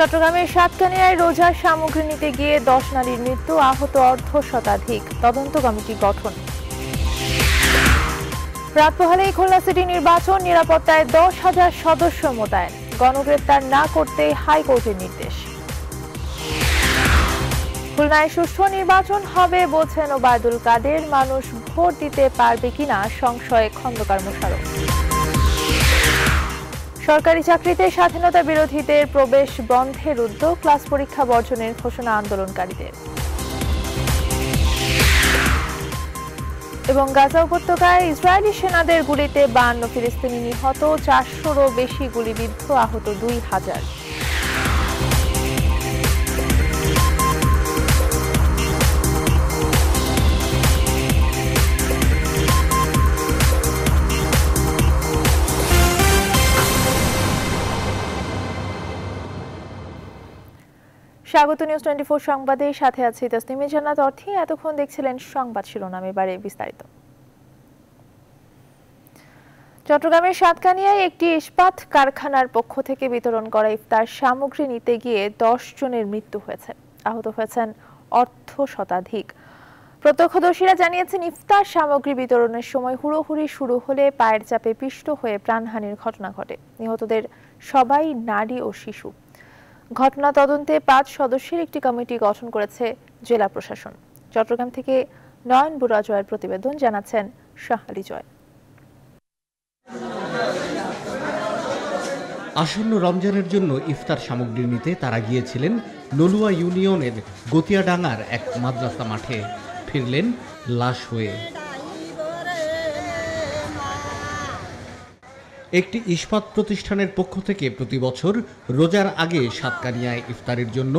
চট্টগ্রামের সাতকানিয়ায় রোজার সামগ্রী নিতে গিয়ে দশ নারীর মৃত্যু আহত অর্ধ শতাধিক তদন্ত কমিটি গঠন রাত খুলনা সিটি নির্বাচন নিরাপত্তায় দশ হাজার সদস্য মোতায়েন গণগ্রেপ্তার না করতে হাইকোর্টের নির্দেশ খুলনায় সুষ্ঠু নির্বাচন হবে বলছেন ওবায়দুল কাদের মানুষ ভোট দিতে পারবে কিনা সংশয়ে খন্দকার মোশারফ সরকারি চাকরিতে স্বাধীনতা বিরোধীদের প্রবেশ বন্ধের উদ্যোগ ক্লাস পরীক্ষা বর্জনের ঘোষণা আন্দোলনকারীদের এবং গাজা উপত্যকায় ইসরায়েলি সেনাদের গুলিতে বান্ন ফিলিস্তিনি নিহত চারশোরও বেশি গুলিবিদ্ধ আহত দুই হাজার স্বাগত নিউজ টোয়েন্টি ফোর সংবাদে সাথে আছি তসলিমে জানাত অর্থে এতক্ষণ দেখছিলেন সংবাদ শিরোনাম এবারে বিস্তারিত চট্টগ্রামের সাতকানিয়ায় একটি ইস্পাত কারখানার পক্ষ থেকে বিতরণ করা ইফতার সামগ্রী নিতে গিয়ে দশ জনের মৃত্যু হয়েছে আহত হয়েছেন অর্থ শতাধিক প্রত্যক্ষদর্শীরা জানিয়েছেন ইফতার সামগ্রী বিতরণের সময় হুড়োহুড়ি শুরু হলে পায়ের চাপে পিষ্ট হয়ে প্রাণহানির ঘটনা ঘটে নিহতদের সবাই নারী ও শিশু ঘটনা তদন্তে পাঁচ সদস্যের একটি কমিটি গঠন করেছে জেলা প্রশাসন চট্টগ্রাম থেকে নয়ন বুড়া জয়ের প্রতিবেদন জানাচ্ছেন শাহালি জয় আসন্ন রমজানের জন্য ইফতার সামগ্রী নিতে তারা গিয়েছিলেন নলুয়া ইউনিয়নের গতিয়াডাঙ্গার এক মাদ্রাসা মাঠে ফিরলেন লাশ হয়ে একটি ইস্পাত প্রতিষ্ঠানের পক্ষ থেকে প্রতি বছর রোজার আগে সাতকানিয়ায় ইফতারের জন্য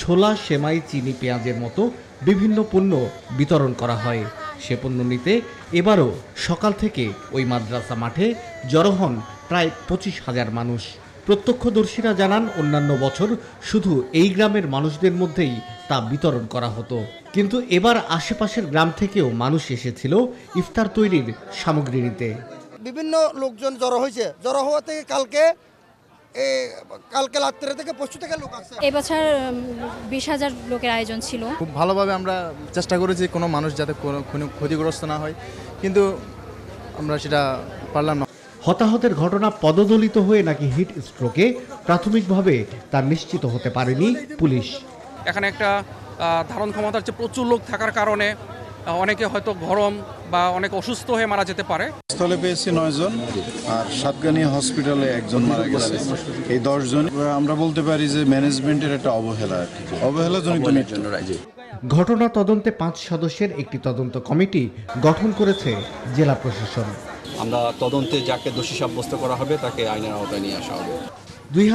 ছোলা সেমাই চিনি পেঁয়াজের মতো বিভিন্ন পণ্য বিতরণ করা হয় সে পণ্য নিতে এবারও সকাল থেকে ওই মাদ্রাসা মাঠে জড়ো হন প্রায় পঁচিশ হাজার মানুষ প্রত্যক্ষদর্শীরা জানান অন্যান্য বছর শুধু এই গ্রামের মানুষদের মধ্যেই তা বিতরণ করা হতো কিন্তু এবার আশেপাশের গ্রাম থেকেও মানুষ এসেছিল ইফতার তৈরির সামগ্রী নিতে বিভিন্ন লোকজন জড়ো হয়েছে জড়ো হওয়া থেকে কালকে কালকে রাত্রে থেকে থেকে লোক বিশ হাজার লোকের আয়োজন ছিল খুব ভালোভাবে আমরা চেষ্টা করেছি কোনো মানুষ যাতে ক্ষতিগ্রস্ত না হয় কিন্তু আমরা সেটা পারলাম না হতাহতের ঘটনা পদদলিত হয়ে নাকি হিট স্ট্রোকে প্রাথমিকভাবে তা নিশ্চিত হতে পারেনি পুলিশ এখানে একটা ধারণ ক্ষমতার প্রচুর লোক থাকার কারণে অনেকে হয়তো গরম বা অনেক অসুস্থ হয়ে মারা যেতে পারে স্থলে পেয়েছি নয়জন আর সাতগানি হসপিটালে একজন মারা গেছে এই দশজন আমরা বলতে পারি যে ম্যানেজমেন্টের একটা অবহেলা আর কি অবহেলাজনিত মৃত্যু ঘটনা তদন্তে পাঁচ সদস্যের একটি তদন্ত কমিটি গঠন করেছে জেলা প্রশাসন আমরা তদন্তে যাকে দোষী সাব্যস্ত করা হবে তাকে আইনের আওতায় নিয়ে আসা হবে দুই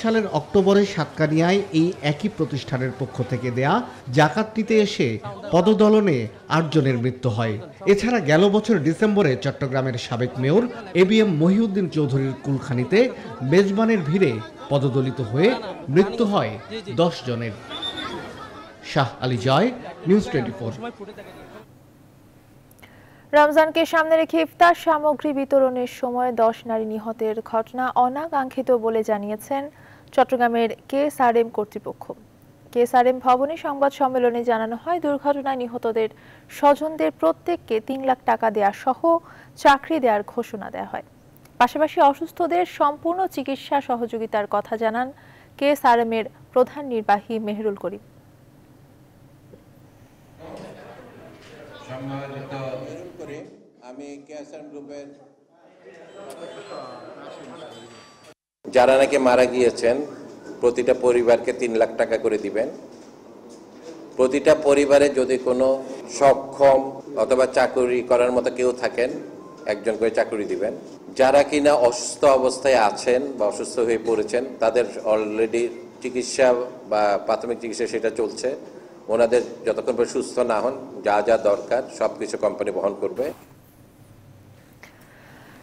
সালের অক্টোবরে সাতকানিয়ায় এই একই প্রতিষ্ঠানের পক্ষ থেকে দেয়া জাকাতটিতে এসে পদদলনে আটজনের মৃত্যু হয় এছাড়া গেল বছর ডিসেম্বরে চট্টগ্রামের সাবেক মেয়র এবিএম মহিউদ্দিন চৌধুরীর কুলখানিতে মেজবানের ভিড়ে পদদলিত হয়ে মৃত্যু হয় দশ জনের শাহ আলী জয় নিউজ টোয়েন্টি রমজানকে সামনে রেখে ইফতার সামগ্রী বিতরণের সময় দশ নারী নিহতের ঘটনা অনাকাঙ্ক্ষিত বলে জানিয়েছেন চট্টগ্রামের কেএসআরএম কর্তৃপক্ষ কেএসআরএম ভবনে সংবাদ সম্মেলনে জানানো হয় দুর্ঘটনায় নিহতদের স্বজনদের প্রত্যেককে তিন লাখ টাকা দেয়া সহ চাকরি দেওয়ার ঘোষণা দেওয়া হয় পাশাপাশি অসুস্থদের সম্পূর্ণ চিকিৎসা সহযোগিতার কথা জানান এর প্রধান নির্বাহী মেহরুল করিম আমি গ্রুপের যারা নাকি মারা গিয়েছেন প্রতিটা পরিবারকে তিন লাখ টাকা করে দিবেন প্রতিটা পরিবারে যদি কোনো সক্ষম অথবা চাকরি করার মতো কেউ থাকেন একজন করে চাকরি দিবেন যারা কিনা অসুস্থ অবস্থায় আছেন বা অসুস্থ হয়ে পড়েছেন তাদের অলরেডি চিকিৎসা বা প্রাথমিক চিকিৎসা সেটা চলছে ওনাদের যতক্ষণ পর্যন্ত সুস্থ না হন যা যা দরকার সব কিছু কোম্পানি বহন করবে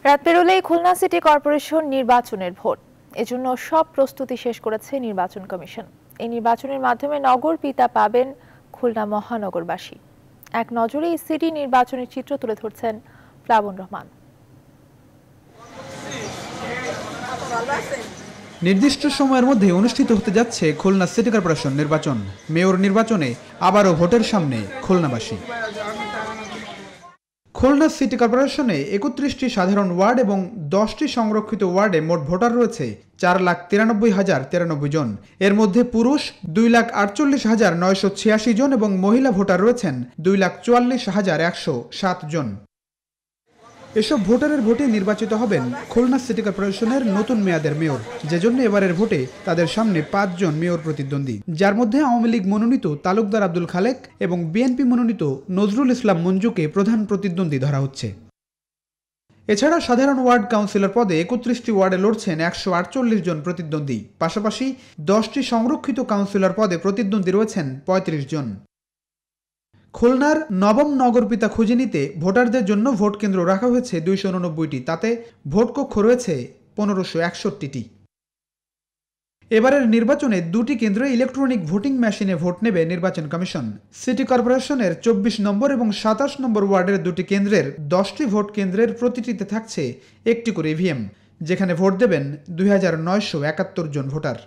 রাত পেরোলেই খুলনা সিটি কর্পোরেশন নির্বাচনের ভোট এজন্য সব প্রস্তুতি শেষ করেছে নির্বাচন কমিশন এই নির্বাচনের মাধ্যমে নগর পিতা পাবেন খুলনা মহানগরবাসী এক নজরে সিটি নির্বাচনের চিত্র তুলে ধরছেন প্লাবন রহমান নির্দিষ্ট সময়ের মধ্যে অনুষ্ঠিত হতে যাচ্ছে খুলনা সিটি কর্পোরেশন নির্বাচন মেয়র নির্বাচনে আবারও ভোটের সামনে খুলনাবাসী খুলনা সিটি কর্পোরেশনে একত্রিশটি সাধারণ ওয়ার্ড এবং দশটি সংরক্ষিত ওয়ার্ডে মোট ভোটার রয়েছে চার লাখ তিরানব্বই হাজার তিরানব্বই জন এর মধ্যে পুরুষ দুই লাখ আটচল্লিশ হাজার নয়শো ছিয়াশি জন এবং মহিলা ভোটার রয়েছেন দুই লাখ চুয়াল্লিশ হাজার একশো সাত জন এসব ভোটারের ভোটে নির্বাচিত হবেন খুলনা সিটি কর্পোরেশনের নতুন মেয়াদের মেয়র যেজন্য এবারের ভোটে তাদের সামনে পাঁচজন মেয়র প্রতিদ্বন্দ্বী যার মধ্যে আওয়ামী লীগ মনোনীত তালুকদার আব্দুল খালেক এবং বিএনপি মনোনীত নজরুল ইসলাম মঞ্জুকে প্রধান প্রতিদ্বন্দ্বী ধরা হচ্ছে এছাড়া সাধারণ ওয়ার্ড কাউন্সিলর পদে একত্রিশটি ওয়ার্ডে লড়ছেন একশো আটচল্লিশ জন প্রতিদ্বন্দ্বী পাশাপাশি দশটি সংরক্ষিত কাউন্সিলর পদে প্রতিদ্বন্দ্বী রয়েছেন পঁয়ত্রিশ জন খুলনার নবম নগরপিতা খুঁজে নিতে ভোটারদের জন্য ভোট কেন্দ্র রাখা হয়েছে দুইশো উননব্বইটি তাতে ভোটকক্ষ রয়েছে পনেরোশো একষট্টিটি এবারের নির্বাচনে দুটি কেন্দ্রে ইলেকট্রনিক ভোটিং মেশিনে ভোট নেবে নির্বাচন কমিশন সিটি কর্পোরেশনের চব্বিশ নম্বর এবং সাতাশ নম্বর ওয়ার্ডের দুটি কেন্দ্রের দশটি ভোট কেন্দ্রের প্রতিটিতে থাকছে একটি করে ইভিএম যেখানে ভোট দেবেন দুই জন ভোটার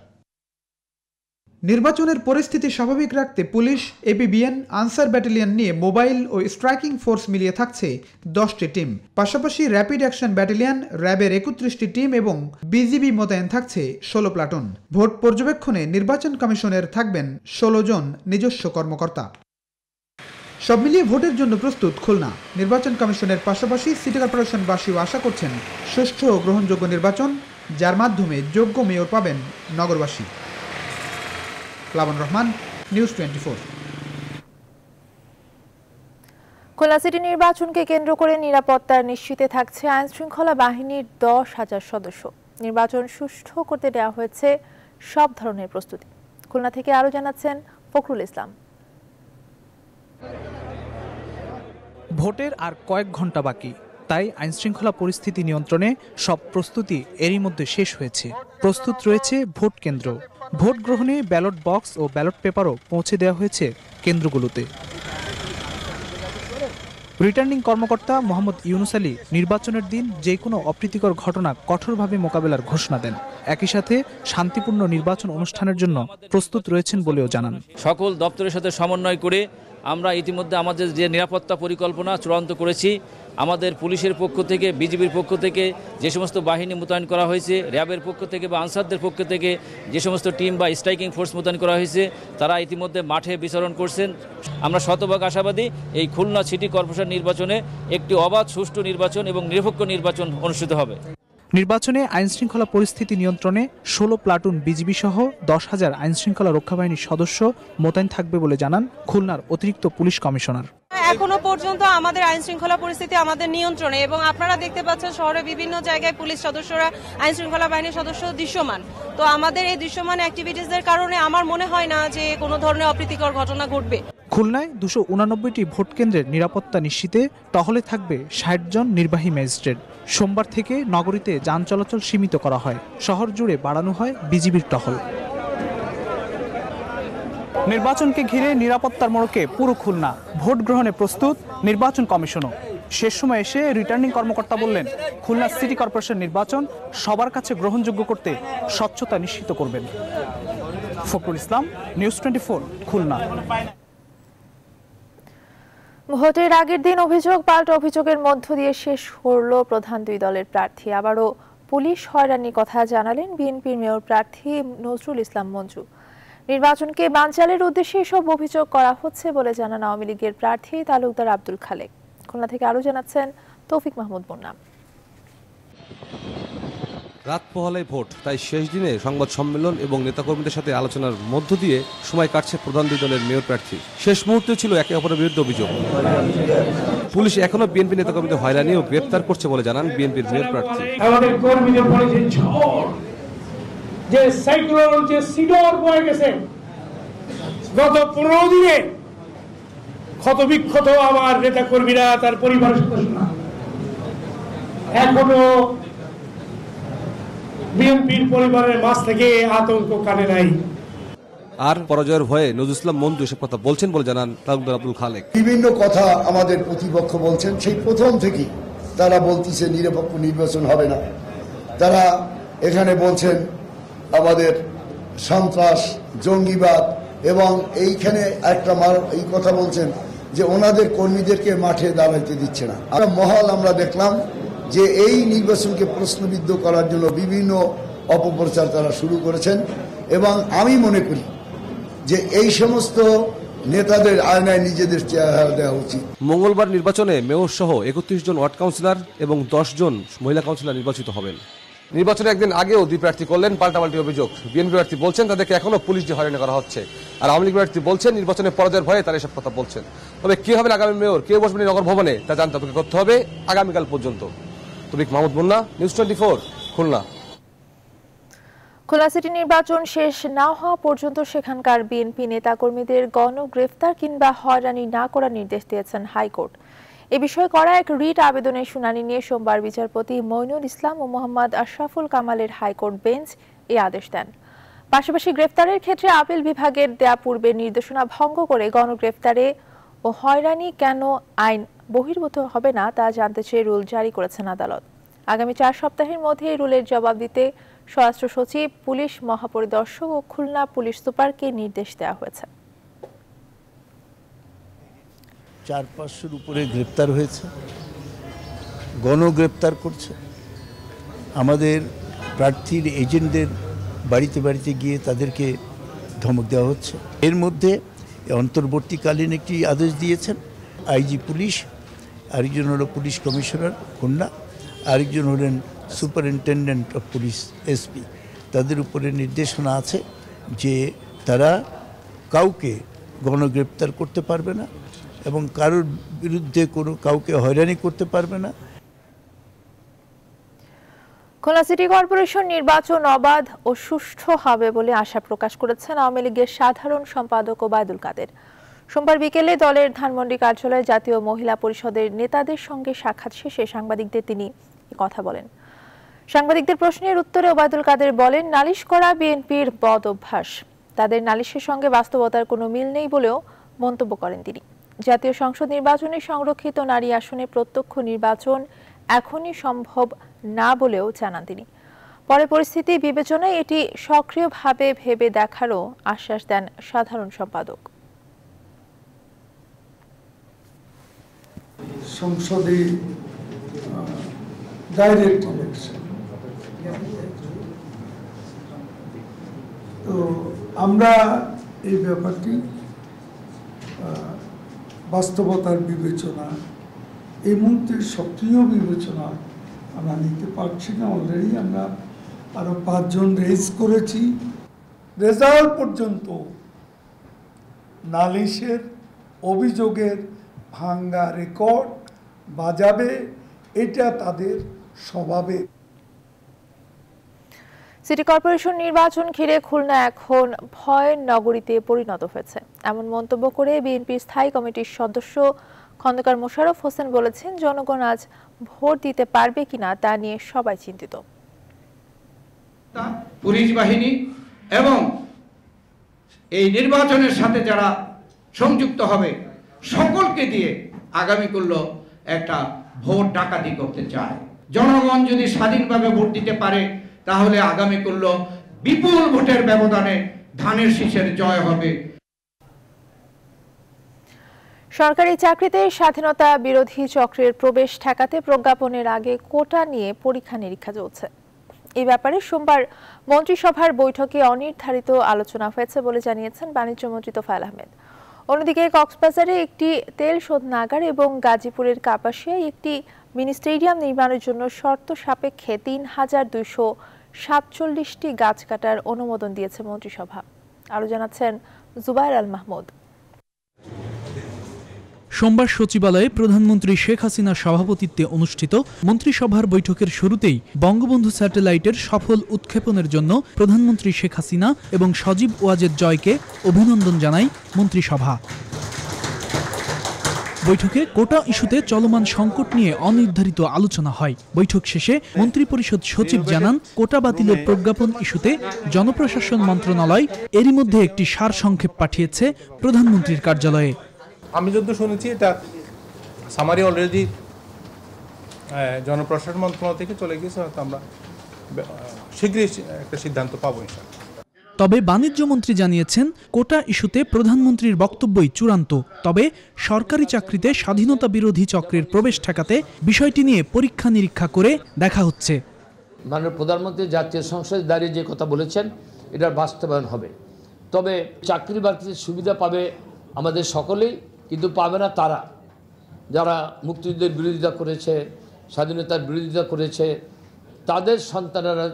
নির্বাচনের পরিস্থিতি স্বাভাবিক রাখতে পুলিশ এপিবিএন আনসার ব্যাটালিয়ন নিয়ে মোবাইল ও স্ট্রাইকিং ফোর্স মিলিয়ে থাকছে দশটি টিম পাশাপাশি র্যাপিড অ্যাকশন ব্যাটালিয়ন র্যাবের একত্রিশটি টিম এবং বিজিবি মোতায়েন থাকছে ষোলো প্লাটুন ভোট পর্যবেক্ষণে নির্বাচন কমিশনের থাকবেন ষোলো জন নিজস্ব কর্মকর্তা সব মিলিয়ে ভোটের জন্য প্রস্তুত খুলনা নির্বাচন কমিশনের পাশাপাশি সিটি কর্পোরেশনবাসীও আশা করছেন সুষ্ঠু ও গ্রহণযোগ্য নির্বাচন যার মাধ্যমে যোগ্য মেয়র পাবেন নগরবাসী Plabon Rahman news twenty Khulna city নির্বাচনকে কেন্দ্র করে নিরাপত্তার নিশ্চিতে থাকছে আইন শৃঙ্খলা বাহিনীর দশ হাজার সদস্য নির্বাচন সুষ্ঠু করতে দেওয়া হয়েছে সব ধরনের প্রস্তুতি খুলনা থেকে আরও জানাচ্ছেন ফখরুল ইসলাম ভোটের আর কয়েক ঘন্টা বাকি তাই আইনশৃঙ্খলা পরিস্থিতি নিয়ন্ত্রণে সব প্রস্তুতি এরই মধ্যে শেষ হয়েছে প্রস্তুত রয়েছে ভোট কেন্দ্র ভোট গ্রহণে ব্যালট বক্স ও ব্যালট পেপারও পৌঁছে দেওয়া হয়েছে কেন্দ্রগুলোতে রিটার্নিং কর্মকর্তা মোহাম্মদ ইউনুস আলী নির্বাচনের দিন যে কোনো অপ্রীতিকর ঘটনা কঠোরভাবে মোকাবেলার ঘোষণা দেন একই সাথে শান্তিপূর্ণ নির্বাচন অনুষ্ঠানের জন্য প্রস্তুত রয়েছেন বলেও জানান সকল দপ্তরের সাথে সমন্বয় করে আমরা ইতিমধ্যে আমাদের যে নিরাপত্তা পরিকল্পনা চূড়ান্ত করেছি আমাদের পুলিশের পক্ষ থেকে বিজিবির পক্ষ থেকে যে সমস্ত বাহিনী মোতায়েন করা হয়েছে র্যাবের পক্ষ থেকে বা আনসারদের পক্ষ থেকে যে সমস্ত টিম বা স্ট্রাইকিং ফোর্স মোতায়েন করা হয়েছে তারা ইতিমধ্যে মাঠে বিচরণ করছেন আমরা শতভাগ আশাবাদী এই খুলনা সিটি কর্পোরেশন নির্বাচনে একটি অবাধ সুষ্ঠু নির্বাচন এবং নিরপেক্ষ নির্বাচন অনুষ্ঠিত হবে নির্বাচনে আইনশৃঙ্খলা পরিস্থিতি নিয়ন্ত্রণে ষোলো প্লাটুন বিজিবি সহ দশ হাজার আইনশৃঙ্খলা বাহিনীর সদস্য মোতায়েন থাকবে বলে জানান খুলনার অতিরিক্ত পুলিশ কমিশনার এখনো পর্যন্ত আমাদের আইন শৃঙ্খলা পরিস্থিতি আমাদের নিয়ন্ত্রণে এবং আপনারা দেখতে পাচ্ছেন শহরে বিভিন্ন জায়গায় পুলিশ সদস্যরা আইন শৃঙ্খলা বাহিনীর সদস্য দৃশ্যমান তো আমাদের এই দৃশ্যমান অ্যাক্টিভিটিসের কারণে আমার মনে হয় না যে কোনো ধরনের অপ্রীতিকর ঘটনা ঘটবে খুলনায় দুশো উনানব্বইটি ভোট কেন্দ্রের নিরাপত্তা নিশ্চিতে টহলে থাকবে ষাট জন নির্বাহী ম্যাজিস্ট্রেট সোমবার থেকে নগরীতে যান চলাচল সীমিত করা হয় শহর জুড়ে বাড়ানো হয় বিজিবির টহল নির্বাচনকে ঘিরে নিরাপত্তার মোড়কে পুরো খুলনা ভোট গ্রহণে প্রস্তুত নির্বাচন কমিশনও শেষ সময় এসে রিটার্নিং কর্মকর্তা বললেন খুলনা সিটি কর্পোরেশন নির্বাচন সবার কাছে গ্রহণযোগ্য করতে স্বচ্ছতা নিশ্চিত করবেন ফখরুল ইসলাম নিউজ টোয়েন্টি খুলনা ভোটের আগের দিন অভিযোগ পাল্ট অভিযোগের মধ্য দিয়ে শেষ হল প্রধান দুই দলের প্রার্থী আবারও পুলিশ হয়রানির কথা জানালেন বিএনপির মেয়র প্রার্থী নজরুল ইসলাম মঞ্জু নির্বাচনকে বানচালের উদ্দেশ্যে সব অভিযোগ করা হচ্ছে বলে জানান আওয়ামী লীগের প্রার্থী তালুকদার আব্দুল খালেক খুলনা থেকে আরও জানাচ্ছেন তৌফিক মাহমুদ বন্যা রাত পহলে ভোট তাই শেষ দিনে সংবাদ সম্মেলন এবং নেতাকর্মীদের সাথে আলোচনার মধ্য দিয়ে সময় কাটছে প্রধান দুই দলের মেয়র প্রার্থী শেষ মুহূর্তে ছিল একে অপরের বিরুদ্ধে অভিযোগ পুলিশ এখনো বিএনপি নেতাকর্মীদের হয়রানি ও গ্রেপ্তার করছে বলে জানান বিএনপির মেয়র প্রার্থী যে সাইক্লোন যে সিডর বয়ে গেছে গত পনেরো দিনে ক্ষতবিক্ষত আমার নেতা কর্মীরা তার পরিবারের সদস্য এখনো বিএনপির পরিবারের মাছ থেকে আতঙ্ক কানে নাই আর পরাজয়ের ভয়ে নজরুল ইসলাম মন্টু এসব কথা বলছেন বলে জানান তালুকদার আব্দুল খালেক বিভিন্ন কথা আমাদের প্রতিপক্ষ বলছেন সেই প্রথম থেকেই তারা বলতেছে নিরপেক্ষ নির্বাচন হবে না তারা এখানে বলছেন আমাদের সন্ত্রাস জঙ্গিবাদ এবং এইখানে একটা এই কথা বলছেন যে ওনাদের কর্মীদেরকে মাঠে দাঁড়াইতে দিচ্ছে না আমরা মহল আমরা দেখলাম যে এই নির্বাচনকে প্রশ্নবিদ্ধ করার জন্য বিভিন্ন অপপ্রচার তারা শুরু করেছেন এবং আমি মনে করি যে এই সমস্ত নেতাদের আয়নায় নিজেদের চেহারা দেওয়া উচিত মঙ্গলবার নির্বাচনে মেয়র সহ একত্রিশ জন ওয়ার্ড কাউন্সিলর এবং দশ জন মহিলা কাউন্সিলর নির্বাচিত হবেন নির্বাচনে একদিন আগেও দুই প্রার্থী করলেন পাল্টাপাল্টি অভিযোগ বিএনপি প্রার্থী বলছেন তাদেরকে এখনো পুলিশ দিয়ে হয়রানি করা হচ্ছে আর আওয়ামী লীগ প্রার্থী বলছেন নির্বাচনে পরাজয়ের ভয়ে তারা এসব কথা বলছেন তবে কি হবে আগামী মেয়র কে বসবেন নগর ভবনে তা জানতে অপেক্ষা করতে হবে আগামীকাল পর্যন্ত Tabik Mahmud Munna news twenty four Khulna খোলা সিটি নির্বাচন শেষ না হওয়া পর্যন্ত সেখানকার বিএনপি নেতাকর্মীদের গণ গ্রেফতার কিংবা হয়রানি না করার নির্দেশ দিয়েছেন হাইকোর্ট এ বিষয়ে করা এক রিট আবেদনের শুনানি নিয়ে সোমবার বিচারপতি মইনুল ইসলাম ও মোহাম্মদ আশরাফুল কামালের হাইকোর্ট বেঞ্চ এই আদেশ দেন পাশাপাশি গ্রেফতারের ক্ষেত্রে আপিল বিভাগের দেয়া পূর্বের নির্দেশনা ভঙ্গ করে গণগ্রেফতারে ও হয়রানি কেন আইন বহির্ভূত হবে না তা জানতে চেয়ে রুল জারি করেছেন আদালত আগামী চার সপ্তাহের মধ্যে এই রুলের জবাব দিতে স্বরাষ্ট্র সচিব পুলিশ মহাপরিদর্শক ও খুলনা পুলিশ সুপারকে নির্দেশ দেওয়া হয়েছে চার পাঁচশোর উপরে গ্রেপ্তার হয়েছে গণগ্রেপ্তার করছে আমাদের প্রার্থীর এজেন্টদের বাড়িতে বাড়িতে গিয়ে তাদেরকে ধমক দেওয়া হচ্ছে এর মধ্যে অন্তর্বর্তীকালীন একটি আদেশ দিয়েছেন আইজি পুলিশ আরেকজন হলো পুলিশ কমিশনার খুলনা আরেকজন হলেন সুপারিনটেন্ডেন্ট অফ পুলিশ এসপি তাদের উপরে নির্দেশনা আছে যে তারা কাউকে গণগ্রেপ্তার করতে পারবে না এবং কারোর বিরুদ্ধে কোনো কাউকে হয়রানি করতে পারবে না খুলনা সিটি কর্পোরেশন নির্বাচন অবাধ ও সুষ্ঠু হবে বলে আশা প্রকাশ করেছেন আওয়ামী লীগের সাধারণ সম্পাদক ওবায়দুল কাদের সোমবার বিকেলে দলের ধানমন্ডি কার্যালয়ে জাতীয় মহিলা পরিষদের নেতাদের সঙ্গে সাক্ষাৎ শেষে সাংবাদিকদের তিনি কথা বলেন সাংবাদিকদের প্রশ্নের উত্তরে ওবায়দুল কাদের বলেন নালিশ করা বিএনপির বদ অভ্যাস তাদের নালিশের সঙ্গে বাস্তবতার কোনো মিল নেই বলেও মন্তব্য করেন তিনি জাতীয় সংসদ নির্বাচনে সংরক্ষিত নারী আসনে প্রত্যক্ষ নির্বাচন এখনই সম্ভব না বলেও জানান তিনি পরে পরিস্থিতি বিবেচনায় এটি সক্রিয়ভাবে ভেবে দেখারও আশ্বাস দেন সাধারণ সম্পাদক আমরা এই ব্যাপারটি বাস্তবতার বিবেচনা এই মুহূর্তে সক্রিয় বিবেচনা আমরা নিতে পারছি না অলরেডি আমরা আরও পাঁচজন রেজ করেছি রেজাল্ট পর্যন্ত নালিশের অভিযোগের ভাঙ্গা রেকর্ড বাজাবে এটা তাদের স্বভাবে সিটি কর্পোরেশন নির্বাচন ঘিরে খুলনা এখন ভয় নগরীতে পরিণত হয়েছে এমন মন্তব্য করে বিএনপির স্থায়ী কমিটির সদস্য খন্দকার মোশারফ হোসেন বলেছেন জনগণ আজ ভোট দিতে পারবে কিনা তা নিয়ে সবাই চিন্তিত পুলিশ বাহিনী এবং এই নির্বাচনের সাথে যারা সংযুক্ত হবে সকলকে দিয়ে আগামী করল একটা ভোট ডাকাতি করতে চায় জনগণ যদি স্বাধীনভাবে ভোট দিতে পারে তাহলে আগামী করল বিপুল ভোটের ব্যবধানে ধানের শীষের জয় হবে সরকারি চাকরিতে স্বাধীনতা বিরোধী চক্রের প্রবেশ ঠেকাতে প্রজ্ঞাপনের আগে কোটা নিয়ে পরীক্ষা নিরীক্ষা চলছে এ ব্যাপারে সোমবার মন্ত্রিসভার বৈঠকে অনির্ধারিত আলোচনা হয়েছে বলে জানিয়েছেন বাণিজ্য মন্ত্রী তোফায়েল আহমেদ অন্যদিকে কক্সবাজারে একটি তেল শোধনাগার এবং গাজীপুরের কাপাসিয়ায় একটি মিনি স্টেডিয়াম নির্মাণের জন্য শর্ত সাপেক্ষে তিন হাজার দুইশো সাতচল্লিশটি গাছ কাটার অনুমোদন দিয়েছে মন্ত্রিসভা আরও জানাচ্ছেন জুবাইর আল মাহমুদ সোমবার সচিবালয়ে প্রধানমন্ত্রী শেখ হাসিনার সভাপতিত্বে অনুষ্ঠিত মন্ত্রিসভার বৈঠকের শুরুতেই বঙ্গবন্ধু স্যাটেলাইটের সফল উৎক্ষেপণের জন্য প্রধানমন্ত্রী শেখ হাসিনা এবং সজীব ওয়াজেদ জয়কে অভিনন্দন জানায় মন্ত্রিসভা বৈঠকে কোটা ইস্যুতে চলমান সংকট নিয়ে অনির্ধারিত আলোচনা হয় বৈঠক শেষে মন্ত্রিপরিষদ সচিব জানান কোটা বাতিলের প্রজ্ঞাপন ইস্যুতে জনপ্রশাসন মন্ত্রণালয় এরই মধ্যে একটি সারসংক্ষেপ পাঠিয়েছে প্রধানমন্ত্রীর কার্যালয়ে আমি যদি শুনেছি এটা সামারি অলরেডি জনপ্রশাসন মন্ত্রণালয় থেকে চলে গিয়েছে হয়তো আমরা শীঘ্রই একটা সিদ্ধান্ত পাবো ইনশাআল্লাহ তবে বাণিজ্যমন্ত্রী জানিয়েছেন কোটা ইস্যুতে প্রধানমন্ত্রীর বক্তব্যই চূড়ান্ত তবে সরকারি চাকরিতে স্বাধীনতা বিরোধী চক্রের প্রবেশ ঠেকাতে বিষয়টি নিয়ে পরীক্ষা নিরীক্ষা করে দেখা হচ্ছে মাননীয় প্রধানমন্ত্রী জাতীয় সংসদে দাঁড়িয়ে যে কথা বলেছেন এটার বাস্তবায়ন হবে তবে চাকরি বাকরির সুবিধা পাবে আমাদের সকলেই কিন্তু পাবে না তারা যারা মুক্তিযুদ্ধের বিরোধিতা করেছে স্বাধীনতার বিরোধিতা করেছে তাদের সন্তানেরা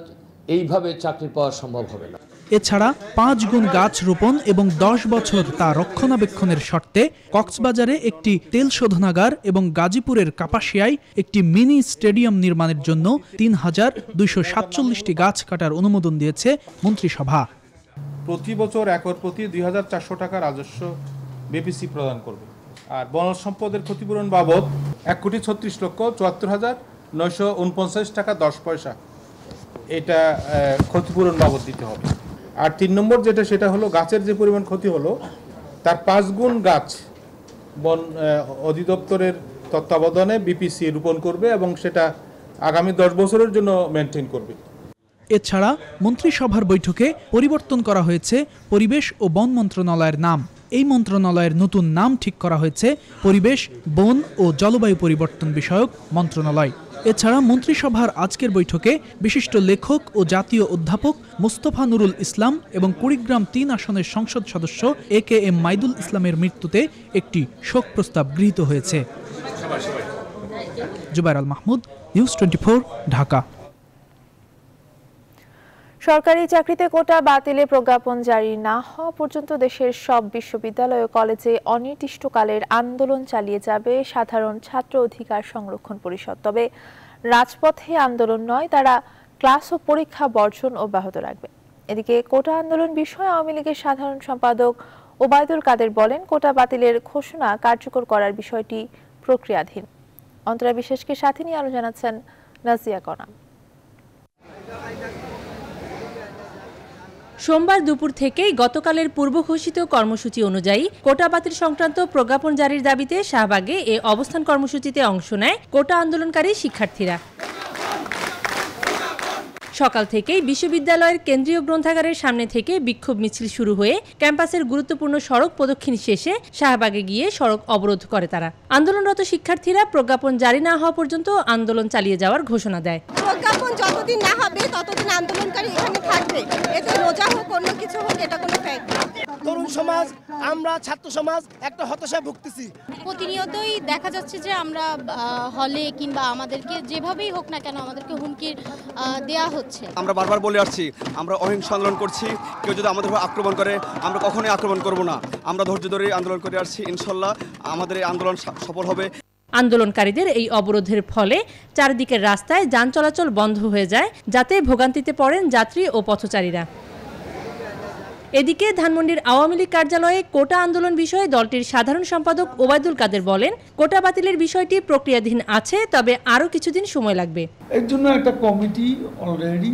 এইভাবে চাকরি পাওয়া সম্ভব হবে না এছাড়া পাঁচ গুণ গাছ রোপণ এবং দশ বছর তা রক্ষণাবেক্ষণের শর্তে কক্সবাজারে একটি তেল শোধনাগার এবং গাজীপুরের কাপাসিয়ায় একটি মিনি স্টেডিয়াম নির্মাণের জন্য তিন হাজার দুইশো সাতচল্লিশটি গাছ কাটার অনুমোদন দিয়েছে মন্ত্রিসভা প্রতি বছর একর প্রতি দুই হাজার চারশো টাকা রাজস্ব বিপিসি প্রদান করবে আর বন সম্পদের ক্ষতিপূরণ বাবদ এক কোটি ছত্রিশ লক্ষ চুয়াত্তর হাজার নয়শো উনপঞ্চাশ টাকা দশ পয়সা এটা ক্ষতিপূরণ বাবদ দিতে হবে আর তিন নম্বর যেটা সেটা হলো গাছের যে পরিমাণ ক্ষতি হলো তার পাঁচ গুণ গাছ বন অধিদপ্তরের তত্ত্বাবধানে বিপিসি রোপণ করবে এবং সেটা আগামী দশ বছরের জন্য মেনটেন করবে এছাড়া মন্ত্রিসভার বৈঠকে পরিবর্তন করা হয়েছে পরিবেশ ও বন মন্ত্রণালয়ের নাম এই মন্ত্রণালয়ের নতুন নাম ঠিক করা হয়েছে পরিবেশ বন ও জলবায়ু পরিবর্তন বিষয়ক মন্ত্রণালয় এছাড়া মন্ত্রিসভার আজকের বৈঠকে বিশিষ্ট লেখক ও জাতীয় অধ্যাপক মোস্তফা নুরুল ইসলাম এবং কুড়িগ্রাম তিন আসনের সংসদ সদস্য এ কে এম মাইদুল ইসলামের মৃত্যুতে একটি শোক প্রস্তাব গৃহীত হয়েছে জুবাইর আল মাহমুদ নিউজ টোয়েন্টি ঢাকা সরকারি চাকরিতে কোটা বাতিলে প্রজ্ঞাপন জারি না হওয়া পর্যন্ত দেশের সব বিশ্ববিদ্যালয় ও কলেজে অনির্দিষ্টকালের আন্দোলন চালিয়ে যাবে সাধারণ ছাত্র অধিকার সংরক্ষণ পরিষদ তবে রাজপথে আন্দোলন নয় তারা ক্লাস ও পরীক্ষা বর্জন অব্যাহত রাখবে এদিকে কোটা আন্দোলন বিষয়ে আওয়ামী লীগের সাধারণ সম্পাদক ওবায়দুল কাদের বলেন কোটা বাতিলের ঘোষণা কার্যকর করার বিষয়টি প্রক্রিয়াধীন অন্তরা বিশেষকে সাথে নিয়ে আলো জানাচ্ছেন নাজিয়া কনাম সোমবার দুপুর থেকেই গতকালের পূর্ব ঘোষিত কর্মসূচি অনুযায়ী কোটা বাতিল সংক্রান্ত প্রজ্ঞাপন জারির দাবিতে শাহবাগে এ অবস্থান কর্মসূচিতে অংশ নেয় কোটা আন্দোলনকারী শিক্ষার্থীরা সকাল থেকেই বিশ্ববিদ্যালয়ের কেন্দ্রীয় গ্রন্থাগারের সামনে থেকে বিক্ষোভ মিছিল শুরু হয়ে ক্যাম্পাসের গুরুত্বপূর্ণ সড়ক প্রদক্ষিণ শেষে শাহবাগে গিয়ে সড়ক অবরোধ করে তারা আন্দোলনরত শিক্ষার্থীরা প্রজ্ঞাপন জারি না হওয়া পর্যন্ত আন্দোলন চালিয়ে যাওয়ার ঘোষণা দেয় প্রজ্ঞাপন যতদিন না হবে ততদিন আন্দোলনকারী এখানে থাকবে এতে রোজা হোক অন্য কিছু হোক এটা কোনো ফ্যাক্ট তরুণ সমাজ আমরা ছাত্র সমাজ একটা হতাশায় ভুগতেছি প্রতিনিয়তই দেখা যাচ্ছে যে আমরা হলে কিংবা আমাদেরকে যেভাবেই হোক না কেন আমাদেরকে হুমকির দেয়া হচ্ছে আমরা বারবার বলে আসছি আমরা অহিংস আন্দোলন করছি কেউ যদি আমাদের আক্রমণ করে আমরা কখনোই আক্রমণ করব না আমরা ধৈর্য ধরে আন্দোলন করে আসছি ইনশাল্লাহ আমাদের এই আন্দোলন সফল হবে আন্দোলনকারীদের এই অবরোধের ফলে চারদিকের রাস্তায় যান চলাচল বন্ধ হয়ে যায় যাতে ভোগান্তিতে পড়েন যাত্রী ও পথচারীরা এদিকে ধানমন্ডির আওয়ামী লীগ কার্যালয়ে কোটা আন্দোলন বিষয়ে দলটির সাধারণ সম্পাদক ওবায়দুল কাদের বলেন কোটা বাতিলের বিষয়টি প্রক্রিয়াধীন আছে তবে আরও কিছুদিন সময় লাগবে এর জন্য একটা কমিটি অলরেডি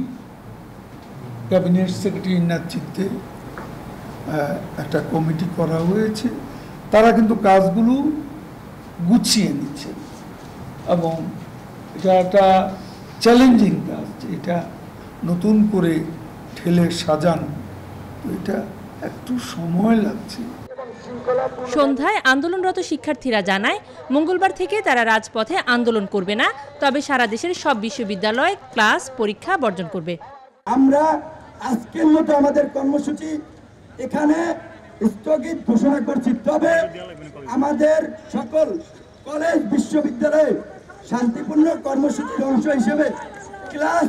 ক্যাবিনেট সেক্রেটারির নেতৃত্বে একটা কমিটি করা হয়েছে তারা কিন্তু কাজগুলো গুছিয়ে নিচ্ছে এবং এটা একটা চ্যালেঞ্জিং কাজ এটা নতুন করে ঠেলে সাজানো এটা একটু সময় লাগছে সন্ধ্যায় আন্দোলনরত শিক্ষার্থীরা জানায় মঙ্গলবার থেকে তারা রাজপথে আন্দোলন করবে না তবে সারা দেশের সব বিশ্ববিদ্যালয় ক্লাস পরীক্ষা বর্জন করবে আমরা আজকের মতো আমাদের কর্মসূচি এখানে স্থগিত ঘোষণা করছি তবে আমাদের সকল কলেজ বিশ্ববিদ্যালয়ে শান্তিপূর্ণ কর্মসূচির অংশ হিসেবে ক্লাস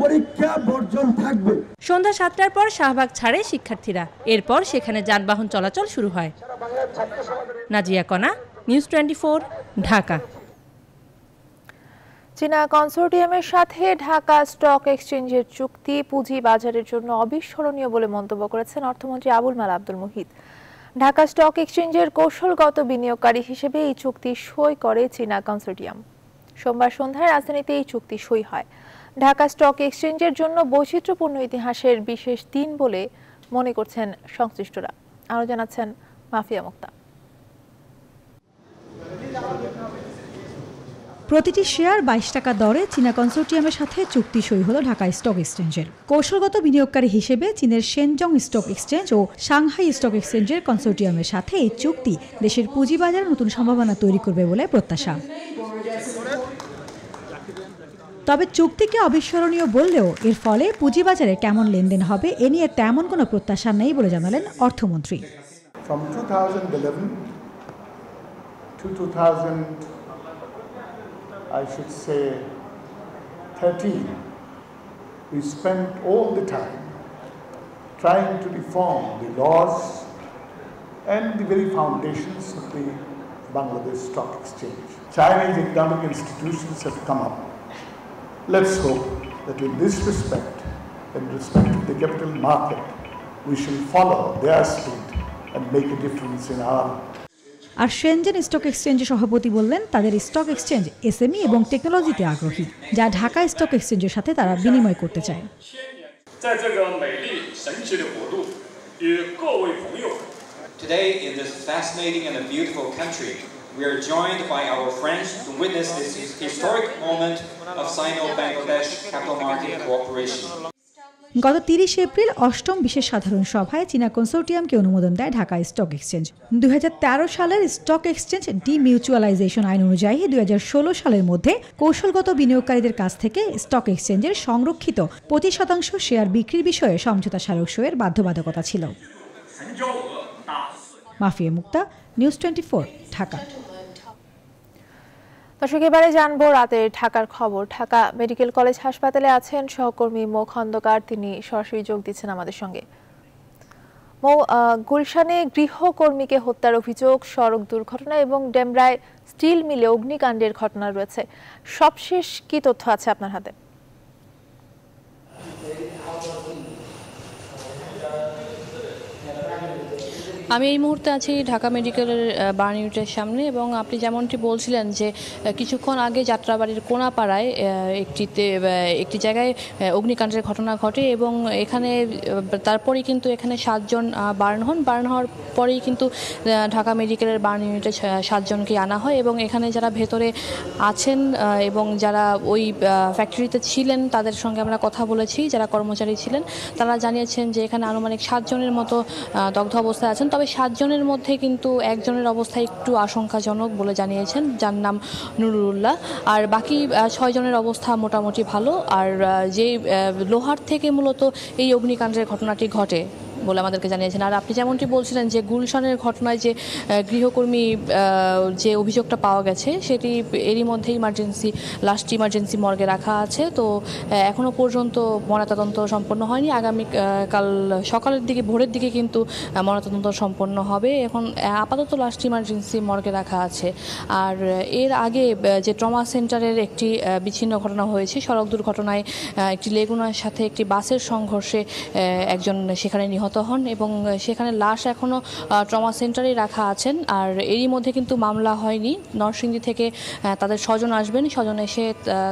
পরীক্ষা বর্জন থাকবে সন্ধ্যা সাতটার পর শাহবাগ ছাড়ে শিক্ষার্থীরা এরপর সেখানে যানবাহন চলাচল শুরু হয় নাজিয়া কনা নিউজ টোয়েন্টি ঢাকা চীনা কনসোর্টিয়ামের সাথে ঢাকা স্টক এক্সচেঞ্জের চুক্তি পুঁজি বাজারের জন্য অবিস্মরণীয় বলে মন্তব্য করেছেন অর্থমন্ত্রী আবুল মাল আব্দুল মুহিত ঢাকা স্টক এক্সচেঞ্জের কৌশলগত বিনিয়োগকারী হিসেবে এই চুক্তি সই করে চীনা কনসোর্টিয়াম সোমবার সন্ধ্যায় রাজধানীতে এই চুক্তি সই হয় ঢাকা স্টক এক্সচেঞ্জের জন্য বৈচিত্র্যপূর্ণ ইতিহাসের বিশেষ দিন বলে মনে করছেন সংশ্লিষ্টরা আরও জানাচ্ছেন মাফিয়া মুক্তা প্রতিটি শেয়ার বাইশ টাকা দরে চীনা কনসোর্টিয়ামের সাথে চুক্তি সই হল ঢাকা স্টক এক্সচেঞ্জের কৌশলগত বিনিয়োগকারী হিসেবে চীনের সেনজং স্টক এক্সচেঞ্জ ও সাংহাই স্টক এক্সচেঞ্জের কনসোর্টিয়ামের সাথে এই চুক্তি দেশের পুঁজিবাজার নতুন সম্ভাবনা তৈরি করবে বলে প্রত্যাশা তবে চুক্তিকে অবিস্মরণীয় বললেও এর ফলে পুঁজিবাজারে কেমন লেনদেন হবে এ নিয়ে তেমন কোনো প্রত্যাশা নেই বলে জানালেন অর্থমন্ত্রী I should say 13, we spent all the time trying to reform the laws and the very foundations of the Bangladesh Stock Exchange. Chinese economic institutions have come up Let's hope that in this respect, in respect to the capital market, we shall follow their speed and make a difference in our আর Shenzhen stock এক্সচেঞ্জের সভাপতি বললেন তাদের stock exchange SME এবং টেকনোলজিতে আগ্রহী যা Dhaka stock এক্সচেঞ্জের সাথে তারা বিনিময় করতে চায় we are joined by our friends to witness this historic moment of Sino-Bangladesh capital market cooperation. গত তিরিশে এপ্রিল অষ্টম বিশেষ সাধারণ সভায় চীনা কনসোর্টিয়ামকে অনুমোদন দেয় ঢাকা স্টক এক্সচেঞ্জ দু সালের স্টক এক্সচেঞ্জ মিউচুয়ালাইজেশন আইন অনুযায়ী দু সালের মধ্যে কৌশলগত বিনিয়োগকারীদের কাছ থেকে স্টক এক্সচেঞ্জের সংরক্ষিত পঁচিশ শতাংশ শেয়ার বিক্রির বিষয়ে সমঝোতা স্মারক শোয়ের বাধ্যবাধকতা ছিল মাফিয়া মুক্তা নিউজ টোয়েন্টি ঢাকা দর্শক এবারে জানবো রাতের ঢাকার খবর ঢাকা মেডিকেল কলেজ হাসপাতালে আছেন সহকর্মী মো খন্দকার তিনি সরাসরি যোগ দিচ্ছেন আমাদের সঙ্গে মো গুলশানে গৃহকর্মীকে হত্যার অভিযোগ সড়ক দুর্ঘটনা এবং ডেমরায় স্টিল মিলে অগ্নিকাণ্ডের ঘটনা রয়েছে সবশেষ কি তথ্য আছে আপনার হাতে আমি এই মুহূর্তে আছি ঢাকা মেডিকেলের বার্ন ইউনিটের সামনে এবং আপনি যেমনটি বলছিলেন যে কিছুক্ষণ আগে যাত্রাবাড়ির কোনাপাড়ায় একটিতে একটি জায়গায় অগ্নিকাণ্ডের ঘটনা ঘটে এবং এখানে তারপরেই কিন্তু এখানে সাতজন বার্ন হন বার্ন হওয়ার পরেই কিন্তু ঢাকা মেডিকেলের বার্ন ইউনিটে সাতজনকে আনা হয় এবং এখানে যারা ভেতরে আছেন এবং যারা ওই ফ্যাক্টরিতে ছিলেন তাদের সঙ্গে আমরা কথা বলেছি যারা কর্মচারী ছিলেন তারা জানিয়েছেন যে এখানে আনুমানিক সাতজনের মতো দগ্ধ অবস্থায় আছেন তবে তবে সাতজনের মধ্যে কিন্তু একজনের অবস্থা একটু আশঙ্কাজনক বলে জানিয়েছেন যার নাম নুরুল্লাহ আর বাকি ছয়জনের অবস্থা মোটামুটি ভালো আর যে লোহার থেকে মূলত এই অগ্নিকাণ্ডের ঘটনাটি ঘটে বলে আমাদেরকে জানিয়েছেন আর আপনি যেমনটি বলছিলেন যে গুলশানের ঘটনায় যে গৃহকর্মী যে অভিযোগটা পাওয়া গেছে সেটি এরই মধ্যে ইমার্জেন্সি লাস্ট ইমার্জেন্সি মর্গে রাখা আছে তো এখনও পর্যন্ত ময়নাতদন্ত সম্পন্ন হয়নি আগামী কাল সকালের দিকে ভোরের দিকে কিন্তু ময়নাতদন্ত সম্পন্ন হবে এখন আপাতত লাস্ট ইমার্জেন্সি মর্গে রাখা আছে আর এর আগে যে ট্রমা সেন্টারের একটি বিচ্ছিন্ন ঘটনা হয়েছে সড়ক দুর্ঘটনায় একটি লেগুনার সাথে একটি বাসের সংঘর্ষে একজন সেখানে নিহত নিহত হন এবং সেখানে লাশ এখনও ট্রমা সেন্টারে রাখা আছেন আর এরই মধ্যে কিন্তু মামলা হয়নি নরসিংদী থেকে তাদের স্বজন আসবেন স্বজন এসে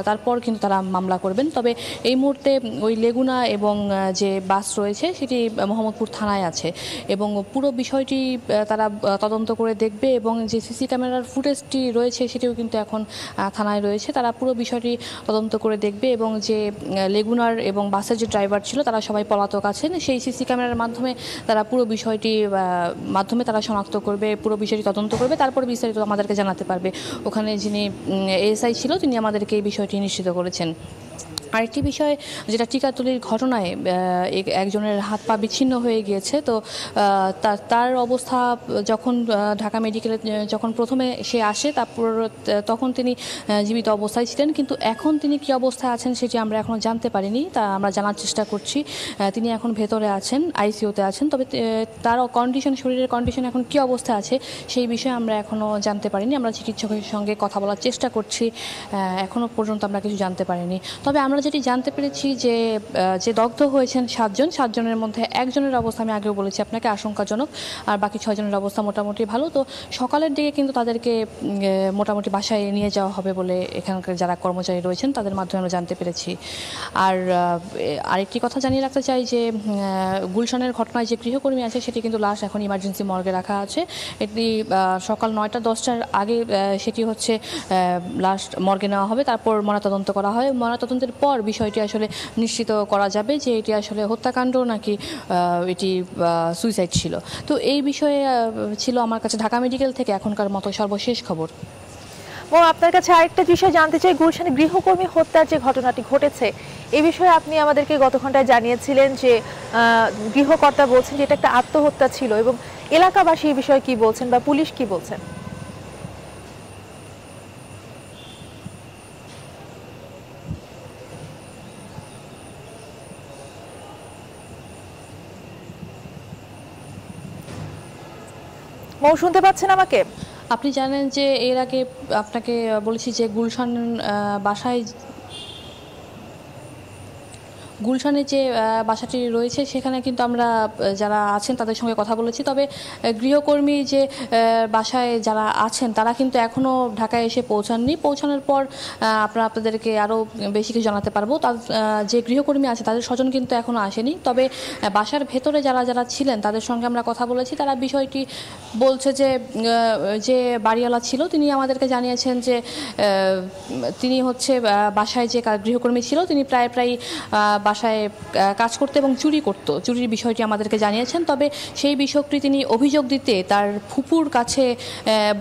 তারপর কিন্তু তারা মামলা করবেন তবে এই মুহূর্তে ওই লেগুনা এবং যে বাস রয়েছে সেটি মোহাম্মদপুর থানায় আছে এবং পুরো বিষয়টি তারা তদন্ত করে দেখবে এবং যে সিসি ক্যামেরার ফুটেজটি রয়েছে সেটিও কিন্তু এখন থানায় রয়েছে তারা পুরো বিষয়টি তদন্ত করে দেখবে এবং যে লেগুনার এবং বাসের যে ড্রাইভার ছিল তারা সবাই পলাতক আছেন সেই সিসি ক্যামেরার মাধ্যমে মাধ্যমে তারা পুরো বিষয়টি মাধ্যমে তারা শনাক্ত করবে পুরো বিষয়টি তদন্ত করবে তারপরে বিস্তারিত আমাদেরকে জানাতে পারবে ওখানে যিনি এএসআই ছিল তিনি আমাদেরকে এই বিষয়টি নিশ্চিত করেছেন আরেকটি বিষয় যেটা তুলির ঘটনায় একজনের হাত পা বিচ্ছিন্ন হয়ে গিয়েছে তো তার অবস্থা যখন ঢাকা মেডিকেলে যখন প্রথমে সে আসে তারপর তখন তিনি জীবিত অবস্থায় ছিলেন কিন্তু এখন তিনি কি অবস্থায় আছেন সেটি আমরা এখনও জানতে পারিনি তা আমরা জানার চেষ্টা করছি তিনি এখন ভেতরে আছেন আইসিউতে আছেন তবে তার কন্ডিশন শরীরের কন্ডিশন এখন কি অবস্থায় আছে সেই বিষয়ে আমরা এখনও জানতে পারিনি আমরা চিকিৎসকের সঙ্গে কথা বলার চেষ্টা করছি এখনও পর্যন্ত আমরা কিছু জানতে পারিনি তবে আমরা যেটি জানতে পেরেছি যে যে দগ্ধ হয়েছেন সাতজন সাতজনের মধ্যে একজনের অবস্থা আমি আগেও বলেছি আপনাকে আশঙ্কাজনক আর বাকি ছয়জনের অবস্থা মোটামুটি ভালো তো সকালের দিকে কিন্তু তাদেরকে মোটামুটি বাসায় নিয়ে যাওয়া হবে বলে এখানকার যারা কর্মচারী রয়েছেন তাদের মাধ্যমে আমরা জানতে পেরেছি আর আরেকটি কথা জানিয়ে রাখতে চাই যে গুলশানের ঘটনায় যে গৃহকর্মী আছে সেটি কিন্তু লাশ এখন ইমার্জেন্সি মর্গে রাখা আছে এটি সকাল নয়টা দশটার আগে সেটি হচ্ছে লাশ মর্গে নেওয়া হবে তারপর ময়নাতদন্ত করা হয় ময়নাতদন্ত তদন্তের পর বিষয়টি আসলে নিশ্চিত করা যাবে যে এটি আসলে হত্যাকাণ্ড নাকি এটি সুইসাইড ছিল তো এই বিষয়ে ছিল আমার কাছে ঢাকা মেডিকেল থেকে এখনকার মতো সর্বশেষ খবর ও আপনার কাছে আরেকটা বিষয় জানতে চাই গুলশানে গৃহকর্মী হত্যার যে ঘটনাটি ঘটেছে এ বিষয়ে আপনি আমাদেরকে গত ঘন্টায় জানিয়েছিলেন যে গৃহকর্তা বলছেন যে এটা একটা আত্মহত্যা ছিল এবং এলাকাবাসী এই বিষয়ে কি বলছেন বা পুলিশ কি বলছেন মৌ শুনতে পাচ্ছেন আমাকে আপনি জানেন যে এর আগে আপনাকে বলেছি যে গুলশান বাসায় গুলশানের যে বাসাটি রয়েছে সেখানে কিন্তু আমরা যারা আছেন তাদের সঙ্গে কথা বলেছি তবে গৃহকর্মী যে বাসায় যারা আছেন তারা কিন্তু এখনও ঢাকায় এসে পৌঁছাননি পৌঁছানোর পর আপনারা আপনাদেরকে আরও বেশি কিছু জানাতে পারবো তার যে গৃহকর্মী আছে তাদের স্বজন কিন্তু এখনও আসেনি তবে বাসার ভেতরে যারা যারা ছিলেন তাদের সঙ্গে আমরা কথা বলেছি তারা বিষয়টি বলছে যে যে বাড়িওয়ালা ছিল তিনি আমাদেরকে জানিয়েছেন যে তিনি হচ্ছে বাসায় যে গৃহকর্মী ছিল তিনি প্রায় প্রায় বাসায় কাজ করতে এবং চুরি করত চুরির বিষয়টি আমাদেরকে জানিয়েছেন তবে সেই বিষয়টি তিনি অভিযোগ দিতে তার ফুপুর কাছে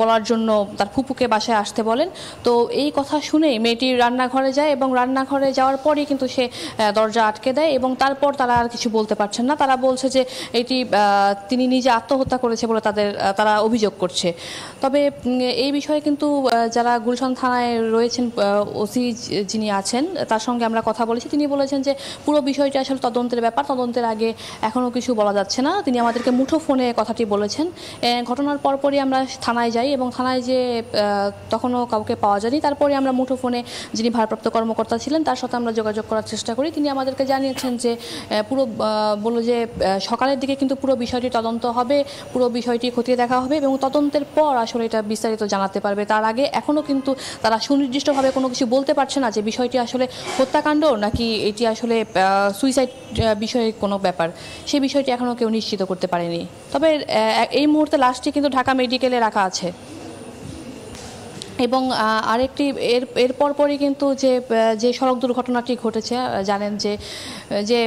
বলার জন্য তার ফুপুকে বাসায় আসতে বলেন তো এই কথা শুনে মেয়েটি রান্নাঘরে যায় এবং রান্নাঘরে যাওয়ার পরই কিন্তু সে দরজা আটকে দেয় এবং তারপর তারা আর কিছু বলতে পারছেন না তারা বলছে যে এটি তিনি নিজে আত্মহত্যা করেছে বলে তাদের তারা অভিযোগ করছে তবে এই বিষয়ে কিন্তু যারা গুলশান থানায় রয়েছেন ওসি যিনি আছেন তার সঙ্গে আমরা কথা বলেছি তিনি বলেছেন যে পুরো বিষয়টি আসলে তদন্তের ব্যাপার তদন্তের আগে এখনও কিছু বলা যাচ্ছে না তিনি আমাদেরকে মুঠো ফোনে কথাটি বলেছেন ঘটনার পরপরই আমরা থানায় যাই এবং থানায় যে তখনও কাউকে পাওয়া যায়নি তারপরে আমরা মুঠো ফোনে যিনি ভারপ্রাপ্ত কর্মকর্তা ছিলেন তার সাথে আমরা যোগাযোগ করার চেষ্টা করি তিনি আমাদেরকে জানিয়েছেন যে পুরো বলল যে সকালের দিকে কিন্তু পুরো বিষয়টি তদন্ত হবে পুরো বিষয়টি খতিয়ে দেখা হবে এবং তদন্তের পর আসলে এটা বিস্তারিত জানাতে পারবে তার আগে এখনও কিন্তু তারা সুনির্দিষ্টভাবে কোনো কিছু বলতে পারছে না যে বিষয়টি আসলে হত্যাকাণ্ড নাকি এটি আসলে সুইসাইড বিষয়ে কোনো ব্যাপার সেই বিষয়টি এখনও কেউ নিশ্চিত করতে পারেনি তবে এই মুহূর্তে লাস্টটি কিন্তু ঢাকা মেডিকেলে রাখা আছে এবং আরেকটি এর এর পরপরই কিন্তু যে যে সড়ক দুর্ঘটনাটি ঘটেছে জানেন যে যে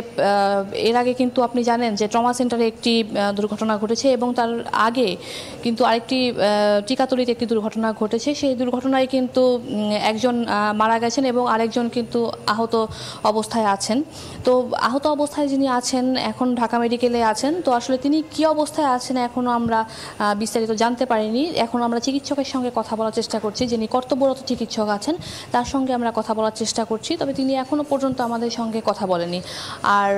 এর আগে কিন্তু আপনি জানেন যে ট্রমা সেন্টারে একটি দুর্ঘটনা ঘটেছে এবং তার আগে কিন্তু আরেকটি টিকাতলিতে একটি দুর্ঘটনা ঘটেছে সেই দুর্ঘটনায় কিন্তু একজন মারা গেছেন এবং আরেকজন কিন্তু আহত অবস্থায় আছেন তো আহত অবস্থায় যিনি আছেন এখন ঢাকা মেডিকেলে আছেন তো আসলে তিনি কি অবস্থায় আছেন এখনও আমরা বিস্তারিত জানতে পারিনি এখন আমরা চিকিৎসকের সঙ্গে কথা বলার চেষ্টা করছি যিনি কর্তব্যরত চিকিৎসক আছেন তার সঙ্গে আমরা কথা বলার চেষ্টা করছি তবে তিনি এখনও পর্যন্ত আমাদের সঙ্গে কথা বলেনি আর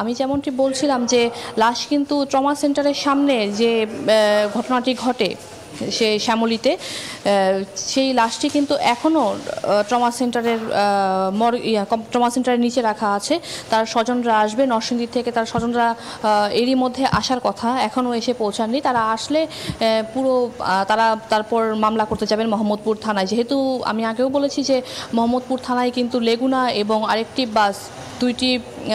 আমি যেমনটি বলছিলাম যে লাশ কিন্তু ট্রমা সেন্টারের সামনে যে ঘটনাটি ঘটে সে শ্যামলিতে সেই লাশটি কিন্তু এখনও ট্রমা সেন্টারের মর ট্রমা সেন্টারের নিচে রাখা আছে তার স্বজনরা আসবে নরসিংদীর থেকে তার স্বজনরা এরই মধ্যে আসার কথা এখনও এসে পৌঁছাননি তারা আসলে পুরো তারা তারপর মামলা করতে যাবেন মোহাম্মদপুর থানায় যেহেতু আমি আগেও বলেছি যে মোহাম্মদপুর থানায় কিন্তু লেগুনা এবং আরেকটি বাস দুইটি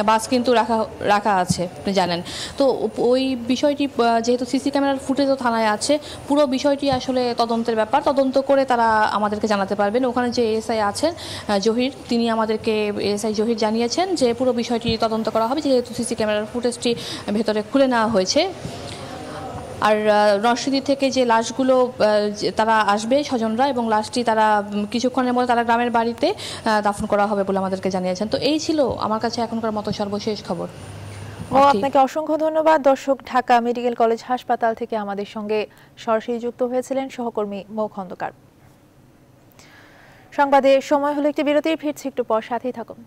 বাস কিন্তু রাখা রাখা আছে আপনি জানেন তো ওই বিষয়টি যেহেতু সিসি ক্যামেরার ফুটেজও থানায় আছে পুরো বিষয়টি আসলে তদন্তের ব্যাপার তদন্ত করে তারা আমাদেরকে জানাতে পারবেন ওখানে যে এএসআই আছেন জহির তিনি আমাদেরকে এএসআই জহির জানিয়েছেন যে পুরো বিষয়টি তদন্ত করা হবে যেহেতু সিসি ক্যামেরার ফুটেজটি ভেতরে খুলে নেওয়া হয়েছে আর নরসিংদী থেকে যে লাশগুলো তারা আসবে স্বজনরা এবং লাশটি তারা কিছুক্ষণের মধ্যে তারা গ্রামের বাড়িতে দাফন করা হবে বলে আমাদেরকে জানিয়েছেন তো এই ছিল আমার কাছে এখনকার মতো সর্বশেষ খবর ও আপনাকে অসংখ্য ধন্যবাদ দর্শক ঢাকা মেডিকেল কলেজ হাসপাতাল থেকে আমাদের সঙ্গে সরাসরি যুক্ত হয়েছিলেন সহকর্মী মৌ খন্দকার সংবাদে সময় হলো একটি বিরতির ফিরছি একটু পর সাথেই থাকুন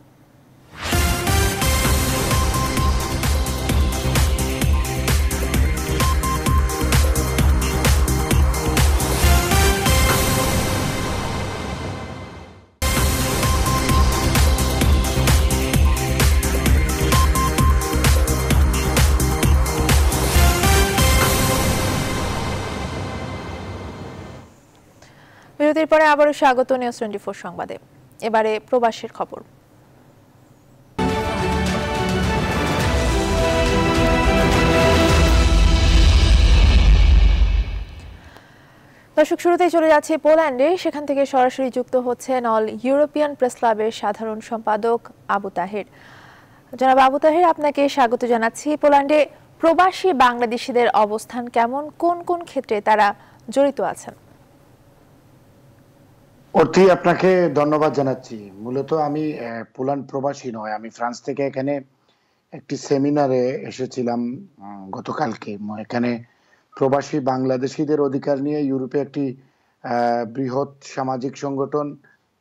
এরপরে আবারও স্বাগত নিউজ টোয়েন্টি সংবাদে এবারে প্রবাসের খবর দর্শক শুরুতে চলে যাচ্ছে পোল্যান্ডে সেখান থেকে সরাসরি যুক্ত হচ্ছেন অল ইউরোপিয়ান প্রেস ক্লাবের সাধারণ সম্পাদক আবু তাহের জনাব আবু তাহের আপনাকে স্বাগত জানাচ্ছি পোল্যান্ডে প্রবাসী বাংলাদেশিদের অবস্থান কেমন কোন কোন ক্ষেত্রে তারা জড়িত আছেন অর্থি আপনাকে ধন্যবাদ জানাচ্ছি মূলত আমি পোল্যান্ড প্রবাসী নয় আমি ফ্রান্স থেকে এখানে একটি সেমিনারে এসেছিলাম গতকালকে এখানে প্রবাসী বাংলাদেশিদের অধিকার নিয়ে ইউরোপে একটি বৃহৎ সামাজিক সংগঠন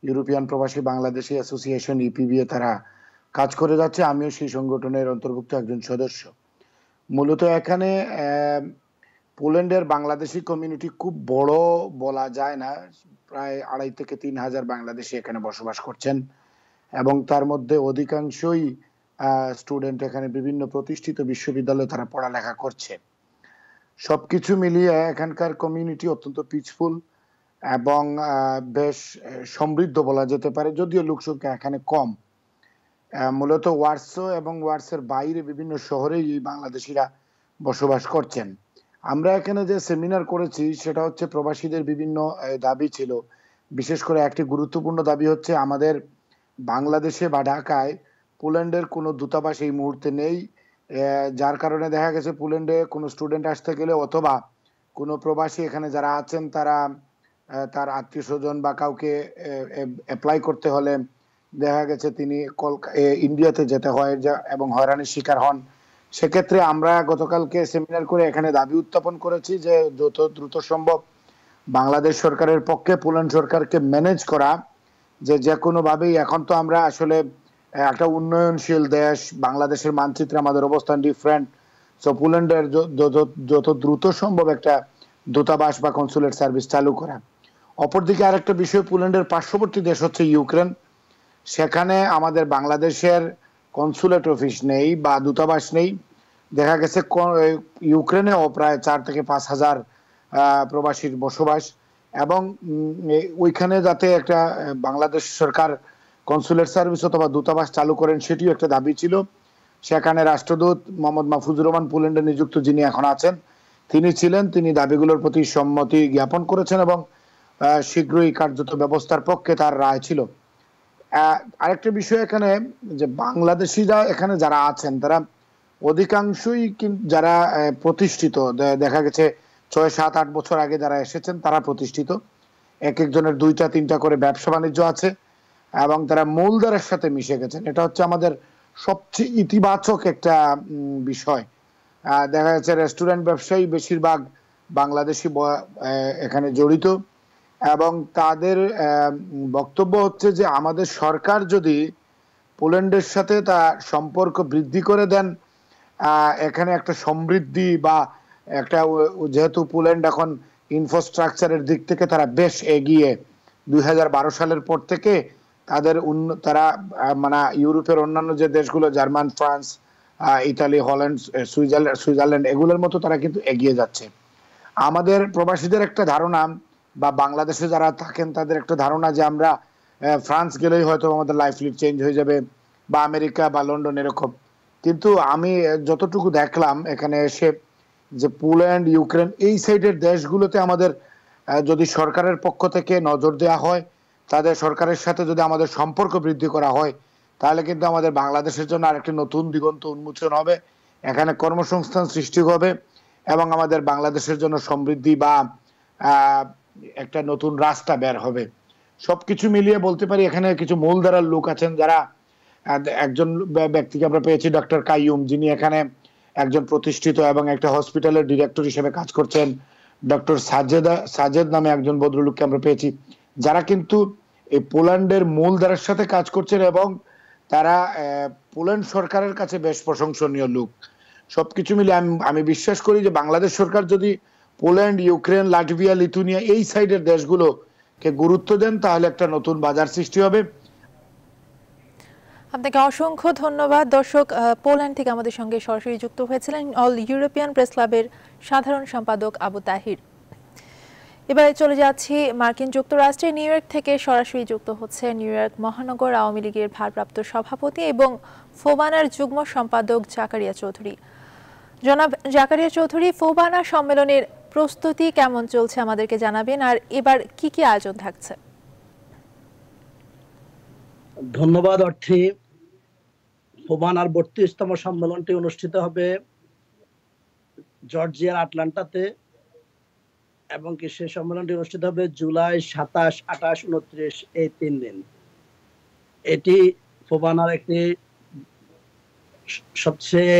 ইউরোপিয়ান প্রবাসী বাংলাদেশি অ্যাসোসিয়েশন ইপিবিএ তারা কাজ করে যাচ্ছে আমিও সেই সংগঠনের অন্তর্ভুক্ত একজন সদস্য মূলত এখানে পোল্যান্ডের বাংলাদেশি কমিউনিটি খুব বড় বলা যায় না প্রায় আড়াই থেকে তিন হাজার বাংলাদেশি এখানে বসবাস করছেন এবং তার মধ্যে অধিকাংশই স্টুডেন্ট এখানে বিভিন্ন প্রতিষ্ঠিত বিশ্ববিদ্যালয়ে তারা পড়ালেখা করছে সবকিছু মিলিয়ে এখানকার কমিউনিটি অত্যন্ত পিচফুল এবং বেশ সমৃদ্ধ বলা যেতে পারে যদিও লোকসংখ্যা এখানে কম মূলত ওয়ার্সো এবং ওয়ার্সের বাইরে বিভিন্ন শহরেই বাংলাদেশিরা বসবাস করছেন আমরা এখানে যে সেমিনার করেছি সেটা হচ্ছে প্রবাসীদের বিভিন্ন দাবি ছিল বিশেষ করে একটি গুরুত্বপূর্ণ দাবি হচ্ছে আমাদের বাংলাদেশে বা ঢাকায় পোল্যান্ডের কোনো দূতাবাস এই মুহূর্তে নেই যার কারণে দেখা গেছে পোল্যান্ডে কোনো স্টুডেন্ট আসতে গেলে অথবা কোনো প্রবাসী এখানে যারা আছেন তারা তার আত্মীয় স্বজন বা কাউকে অ্যাপ্লাই করতে হলে দেখা গেছে তিনি কল ইন্ডিয়াতে যেতে হয় এবং হয়রানির শিকার হন সেক্ষেত্রে আমরা গতকালকে সেমিনার করে এখানে দাবি উত্থাপন করেছি যে যত দ্রুত সম্ভব বাংলাদেশ সরকারের পক্ষে পোল্যান্ড সরকারকে ম্যানেজ করা যে যে কোনোভাবেই এখন তো আমরা আসলে একটা উন্নয়নশীল দেশ বাংলাদেশের মানচিত্রে আমাদের অবস্থান ডিফারেন্ট সো পোল্যান্ডের যত দ্রুত সম্ভব একটা দূতাবাস বা কনসুলেট সার্ভিস চালু করা অপরদিকে আরেকটা বিষয় পোল্যান্ডের পার্শ্ববর্তী দেশ হচ্ছে ইউক্রেন সেখানে আমাদের বাংলাদেশের কনসুলেট অফিস নেই বা দূতাবাস নেই দেখা গেছে ইউক্রেনেও প্রায় চার থেকে পাঁচ হাজার প্রবাসীর বসবাস এবং ওইখানে যাতে একটা বাংলাদেশ সরকার কনসুলেট সার্ভিস অথবা দূতাবাস চালু করেন সেটিও একটা দাবি ছিল সেখানে রাষ্ট্রদূত মোহাম্মদ মাহফুজুর রহমান পোল্যান্ডে নিযুক্ত যিনি এখন আছেন তিনি ছিলেন তিনি দাবিগুলোর প্রতি সম্মতি জ্ঞাপন করেছেন এবং শীঘ্রই কার্যত ব্যবস্থার পক্ষে তার রায় ছিল আরেকটা বিষয় এখানে যে বাংলাদেশিরা এখানে যারা আছেন তারা অধিকাংশই যারা প্রতিষ্ঠিত দেখা গেছে ছয় সাত আট বছর আগে যারা এসেছেন তারা প্রতিষ্ঠিত এক একজনের দুইটা তিনটা করে ব্যবসা বাণিজ্য আছে এবং তারা মূলধারের সাথে মিশে গেছেন এটা হচ্ছে আমাদের সবচেয়ে ইতিবাচক একটা বিষয় দেখা যাচ্ছে রেস্টুরেন্ট ব্যবসায়ী বেশিরভাগ বাংলাদেশি এখানে জড়িত এবং তাদের বক্তব্য হচ্ছে যে আমাদের সরকার যদি পোল্যান্ডের সাথে তা সম্পর্ক বৃদ্ধি করে দেন এখানে একটা সমৃদ্ধি বা একটা যেহেতু পোল্যান্ড এখন ইনফ্রাস্ট্রাকচারের দিক থেকে তারা বেশ এগিয়ে দুই সালের পর থেকে তাদের তারা মানে ইউরোপের অন্যান্য যে দেশগুলো German France Italy Holland Switzerland Switzerland এগুলোর মতো তারা কিন্তু এগিয়ে যাচ্ছে আমাদের প্রবাসীদের একটা ধারণা বা বাংলাদেশে যারা থাকেন তাদের একটা ধারণা যে আমরা ফ্রান্স গেলেই হয়তো আমাদের লাইফ লিড চেঞ্জ হয়ে যাবে বা আমেরিকা বা লন্ডন এরকম কিন্তু আমি যতটুকু দেখলাম এখানে এসে যে পোল্যান্ড ইউক্রেন এই সাইডের দেশগুলোতে আমাদের যদি সরকারের পক্ষ থেকে নজর দেওয়া হয় তাদের সরকারের সাথে যদি আমাদের সম্পর্ক বৃদ্ধি করা হয় তাহলে কিন্তু আমাদের বাংলাদেশের জন্য আরেকটি নতুন দিগন্ত উন্মোচন হবে এখানে কর্মসংস্থান সৃষ্টি হবে এবং আমাদের বাংলাদেশের জন্য সমৃদ্ধি বা একটা নতুন রাস্তা বের হবে সবকিছু মিলিয়ে বলতে পারি এখানে কিছু মূলধারার লোক আছেন যারা একজন ব্যক্তিকে আমরা পেয়েছি ডক্টর কাইয়ুম যিনি এখানে একজন প্রতিষ্ঠিত এবং একটা হসপিটালের ডিরেক্টর হিসেবে কাজ করছেন ডক্টর সাজেদা সাজেদ নামে একজন ভদ্রলোককে আমরা পেয়েছি যারা কিন্তু এই পোল্যান্ডের মূল ধারার সাথে কাজ করছেন এবং তারা পোল্যান্ড সরকারের কাছে বেশ প্রশংসনীয় লোক সবকিছু মিলে আমি আমি বিশ্বাস করি যে বাংলাদেশ সরকার যদি পোল্যান্ড ইউক্রেন লাটভিয়া লিথুনিয়া এই সাইডের দেশগুলো কে গুরুত্ব দেন তাহলে একটা নতুন বাজার সৃষ্টি হবে আপনাকে অসংখ্য ধন্যবাদ দর্শক পোল্যান্ড থেকে আমাদের সঙ্গে সরাসরি যুক্ত হয়েছিলেন অল ইউরোপিয়ান প্রেস ক্লাবের সাধারণ সম্পাদক আবু তাহির এবারে চলে যাচ্ছি মার্কিন যুক্তরাষ্ট্রে নিউ ইয়র্ক থেকে সরাসরি যুক্ত হচ্ছে নিউ ইয়র্ক মহানগর আওয়ামী লীগের ভারপ্রাপ্ত সভাপতি এবং ফোবানার যুগ্ম সম্পাদক জাকারিয়া চৌধুরী জনাব জাকারিয়া চৌধুরী ফোবানা সম্মেলনের প্রস্তুতি কেমন চলছে আমাদেরকে জানাবেন আর এবার কি কি আয়োজন থাকছে ধন্যবাদ অর্থে ওমান আর বত্রিশতম সম্মেলনটি অনুষ্ঠিত হবে জর্জিয়ার আটলান্টাতে এবং কি সে সম্মেলনটি অনুষ্ঠিত হবে জুলাই সাতাশ আঠাশ উনত্রিশ এই তিন দিন এটি ফোবানার একটি সবচেয়ে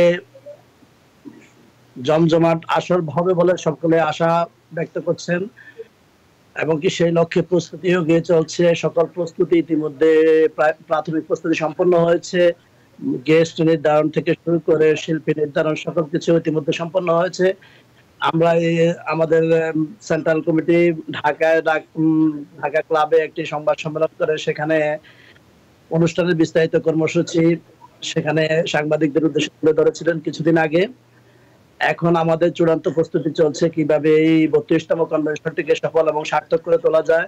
জমজমাট আসর হবে বলে সকলে আশা ব্যক্ত করছেন এবং কি সেই লক্ষ্যে প্রস্তুতিও গিয়ে চলছে সকল প্রস্তুতি ইতিমধ্যে প্রাথমিক প্রস্তুতি সম্পন্ন হয়েছে গেস্ট নির্ধারণ থেকে শুরু করে শিল্পী নির্ধারণ সকল কিছু ইতিমধ্যে সম্পন্ন হয়েছে আমরা আমাদের সেন্ট্রাল কমিটি ঢাকায় ঢাকা ক্লাবে একটি সংবাদ সম্মেলন করে সেখানে অনুষ্ঠানের বিস্তারিত কর্মসূচি সেখানে সাংবাদিকদের উদ্দেশ্যে তুলে ধরেছিলেন কিছুদিন আগে এখন আমাদের চূড়ান্ত প্রস্তুতি চলছে কিভাবে এই বত্রিশতম কনভেনশনটিকে সফল এবং সার্থক করে তোলা যায়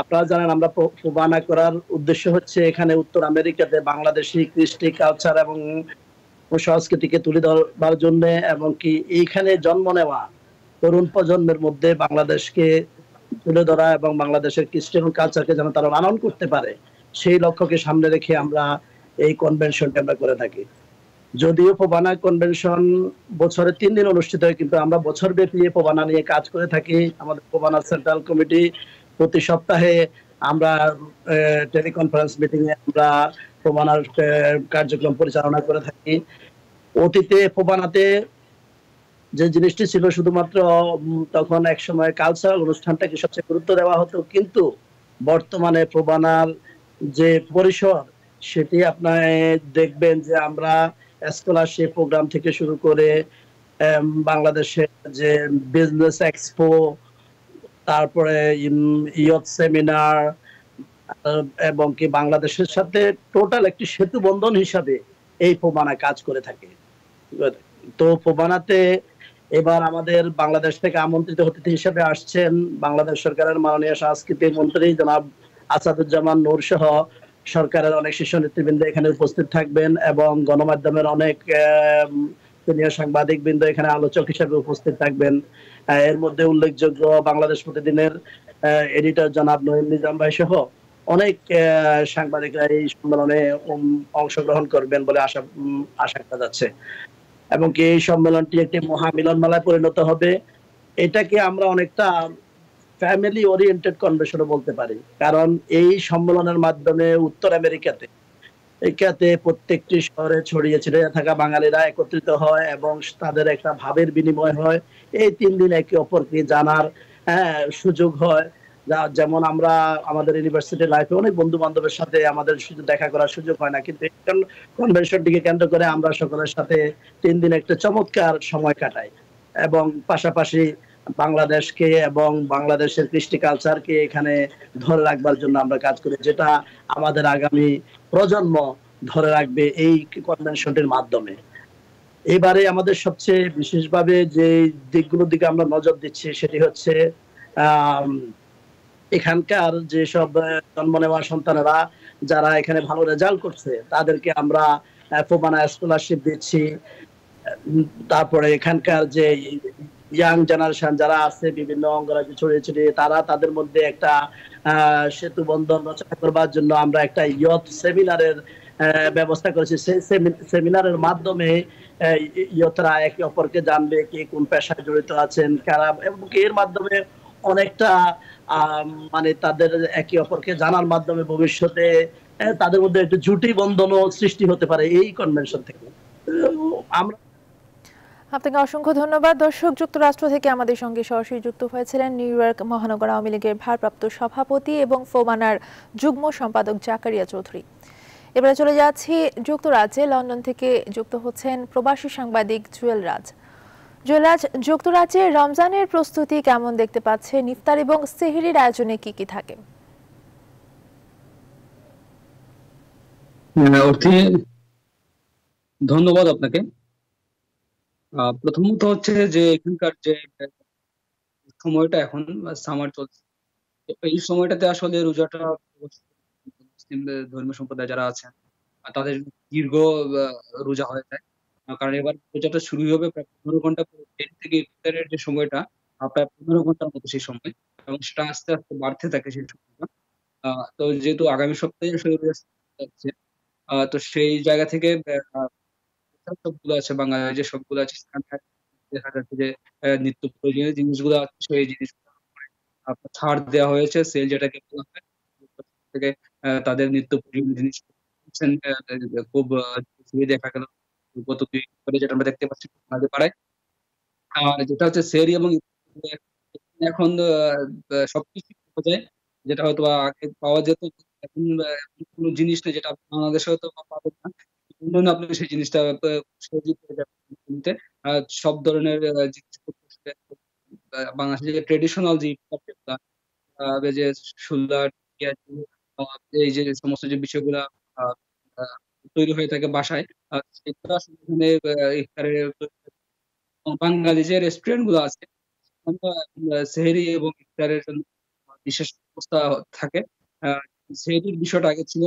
আপনারা জানেন আমরা প্রবানা করার উদ্দেশ্য হচ্ছে এখানে উত্তর আমেরিকাতে বাংলাদেশি কৃষ্টি কালচার এবং সংস্কৃতিকে তুলে ধরবার জন্য এবং কি এইখানে জন্ম নেওয়া তরুণ প্রজন্মের মধ্যে বাংলাদেশকে তুলে ধরা এবং বাংলাদেশের কৃষ্টি এবং কালচারকে যেন তারা লালন করতে পারে সেই লক্ষ্যকে সামনে রেখে আমরা এই কনভেনশনটা আমরা করে থাকি যদিও পোবানা কনভেনশন বছরে তিন দিন অনুষ্ঠিত হয় কিন্তু আমরা বছর ব্যাপী পোবানা নিয়ে কাজ করে থাকি আমাদের পোবানা সেন্ট্রাল কমিটি প্রতি সপ্তাহে আমরা টেলিকনফারেন্স মিটিং এ আমরা পোবানার কার্যক্রম পরিচালনা করে থাকি অতীতে পোবানাতে যে জিনিসটি ছিল শুধুমাত্র তখন এক সময় কালচারাল অনুষ্ঠানটাকে সবচেয়ে গুরুত্ব দেওয়া হতো কিন্তু বর্তমানে প্রবানার যে পরিসর সেটি আপনার দেখবেন যে আমরা স্কলারশিপ প্রোগ্রাম থেকে শুরু করে বাংলাদেশের যে বিজনেস এক্সপো তারপরে ইয়থ সেমিনার এবং কি বাংলাদেশের সাথে টোটাল একটি সেতু বন্ধন হিসাবে এই প্রমাণা কাজ করে থাকে তো প্রমাণাতে এবার আমাদের বাংলাদেশ থেকে আমন্ত্রিত অতিথি হিসেবে আসছেন বাংলাদেশ সরকারের মাননীয় সংস্কৃতি মন্ত্রী জনাব আসাদুজ্জামান নূর সহ সরকারের অনেক শীর্ষ নেতৃবৃন্দ এখানে উপস্থিত থাকবেন এবং গণমাধ্যমের অনেক সিনিয়র সাংবাদিক বৃন্দ এখানে আলোচক হিসেবে উপস্থিত থাকবেন এর মধ্যে উল্লেখযোগ্য বাংলাদেশ প্রতিদিনের এডিটর জনাব নহিম নিজাম ভাই সহ অনেক সাংবাদিকরা এই সম্মেলনে অংশগ্রহণ করবেন বলে আশা আশা করা যাচ্ছে এবং কি এই সম্মেলনটি একটি মহামিলন মেলায় পরিণত হবে এটাকে আমরা অনেকটা ফ্যামিলি ওরিয়েন্টেড কনভেনশনও বলতে পারি কারণ এই সম্মেলনের মাধ্যমে উত্তর আমেরিকাতে একাতে প্রত্যেকটি শহরে ছড়িয়ে ছিটিয়ে থাকা বাঙালিরা একত্রিত হয় এবং তাদের একটা ভাবের বিনিময় হয় এই তিন দিন একে অপরকে জানার হ্যাঁ, সুযোগ হয় যেমন আমরা আমাদের ইউনিভার্সিটি লাইফে অনেক বন্ধু বান্ধবের সাথে আমাদের দেখা করার সুযোগ হয় না কিন্তু কনভেনশনটিকে কেন্দ্র করে আমরা সকলের সাথে তিন দিন একটা চমৎকার সময় কাটাই এবং পাশাপাশি বাংলাদেশকে এবং বাংলাদেশের কৃষ্টি কালচারকে এখানে ধরে রাখবার জন্য আমরা কাজ করি যেটা আমাদের আগামী প্রজন্ম ধরে রাখবে এই কনভেনশনটির মাধ্যমে এবারে আমাদের সবচেয়ে বিশেষভাবে যে দিকগুলোর দিকে আমরা নজর দিচ্ছি সেটি হচ্ছে এখানকার যেসব জন্ম নেওয়া সন্তানেরা যারা এখানে ভালো রেজাল্ট করছে তাদেরকে আমরা প্রমাণা স্কলারশিপ দিচ্ছি তারপরে এখানকার যে ইয়াং জেনারেশন যারা আছে বিভিন্ন অঙ্গরাজ্যে ছড়িয়ে ছড়িয়ে তারা তাদের মধ্যে একটা সেতু বন্ধন রচনা করবার জন্য আমরা একটা ইয়থ সেমিনারের ব্যবস্থা করেছি সেই সেমিনারের মাধ্যমে ইয়থরা একে অপরকে জানবে কে কোন পেশায় জড়িত আছেন কারা এবং এর মাধ্যমে অনেকটা মানে তাদের একে অপরকে জানার মাধ্যমে ভবিষ্যতে তাদের মধ্যে একটু জুটি বন্ধনও সৃষ্টি হতে পারে এই কনভেনশন থেকে আমরা আপনাকে অসংখ্য ধন্যবাদ দর্শক যুক্তরাষ্ট্র থেকে আমাদের সঙ্গে সরাসরি যুক্ত হয়েছিলেন নিউ ইয়র্ক মহানগর আওয়ামী লীগের ভারপ্রাপ্ত সভাপতি এবং ফোমানার যুগ্ম সম্পাদক জাকারিয়া চৌধুরী এবারে চলে যাচ্ছি যুক্তরাজ্যে লন্ডন থেকে যুক্ত হচ্ছেন প্রবাসী সাংবাদিক জুয়েল রাজ জুয়েলাজ যুক্তরাজ্যে রমজানের প্রস্তুতি কেমন দেখতে পাচ্ছে নিফতার এবং সেহেরির আয়োজনে কি কি থাকে হ্যাঁ, ধন্যবাদ আপনাকে প্রথমত হচ্ছে যে এখানকার যে সময়টা এখন সামার চলছে এই সময়টাতে আসলে রোজাটা মুসলিম ধর্মীয় সম্প্রদায় যারা আছেন তাদের দীর্ঘ রোজা হয়ে যায় কারণ এবার রোজাটা শুরু হবে প্রায় পনেরো ঘন্টা থেকে ইফতারের যে সময়টা প্রায় পনেরো ঘন্টার মতো সেই সময় এবং সেটা আস্তে আস্তে বাড়তে থাকে সেই সময়টা তো যেহেতু আগামী সপ্তাহে আসলে তো সেই জায়গা থেকে সবগুলো আছে বাংলাদেশে যে সবগুলো আছে দেখা যাচ্ছে যে নিত্য প্রয়োজনীয় জিনিসগুলো আছে সেই জিনিসগুলো ছাড় দেওয়া হয়েছে সেল যেটাকে বলা হয় থেকে তাদের নিত্য প্রয়োজনীয় জিনিস খুব দেখা গেল গত দুই করে যেটা আমরা দেখতে পাচ্ছি আগে পাড়ায় আর যেটা হচ্ছে সেরি এবং এখন সবকিছু পাওয়া যায় যেটা হয়তো আগে পাওয়া যেত এখন কোনো জিনিস নেই যেটা বাংলাদেশে হয়তো পাবেন না অন্যান্য আপনি সেই জিনিসটা সহজেই পেয়ে যাবেন সব ধরনের বাংলাদেশের যে ট্রেডিশনাল যে যে এই যে সমস্ত যে তৈরি হয়ে থাকে বাসায় বাঙালি যে রেস্টুরেন্ট গুলো আছে সেহেরি এবং ইফতারের জন্য বিশেষ ব্যবস্থা থাকে সেহেরির বিষয়টা আগে ছিল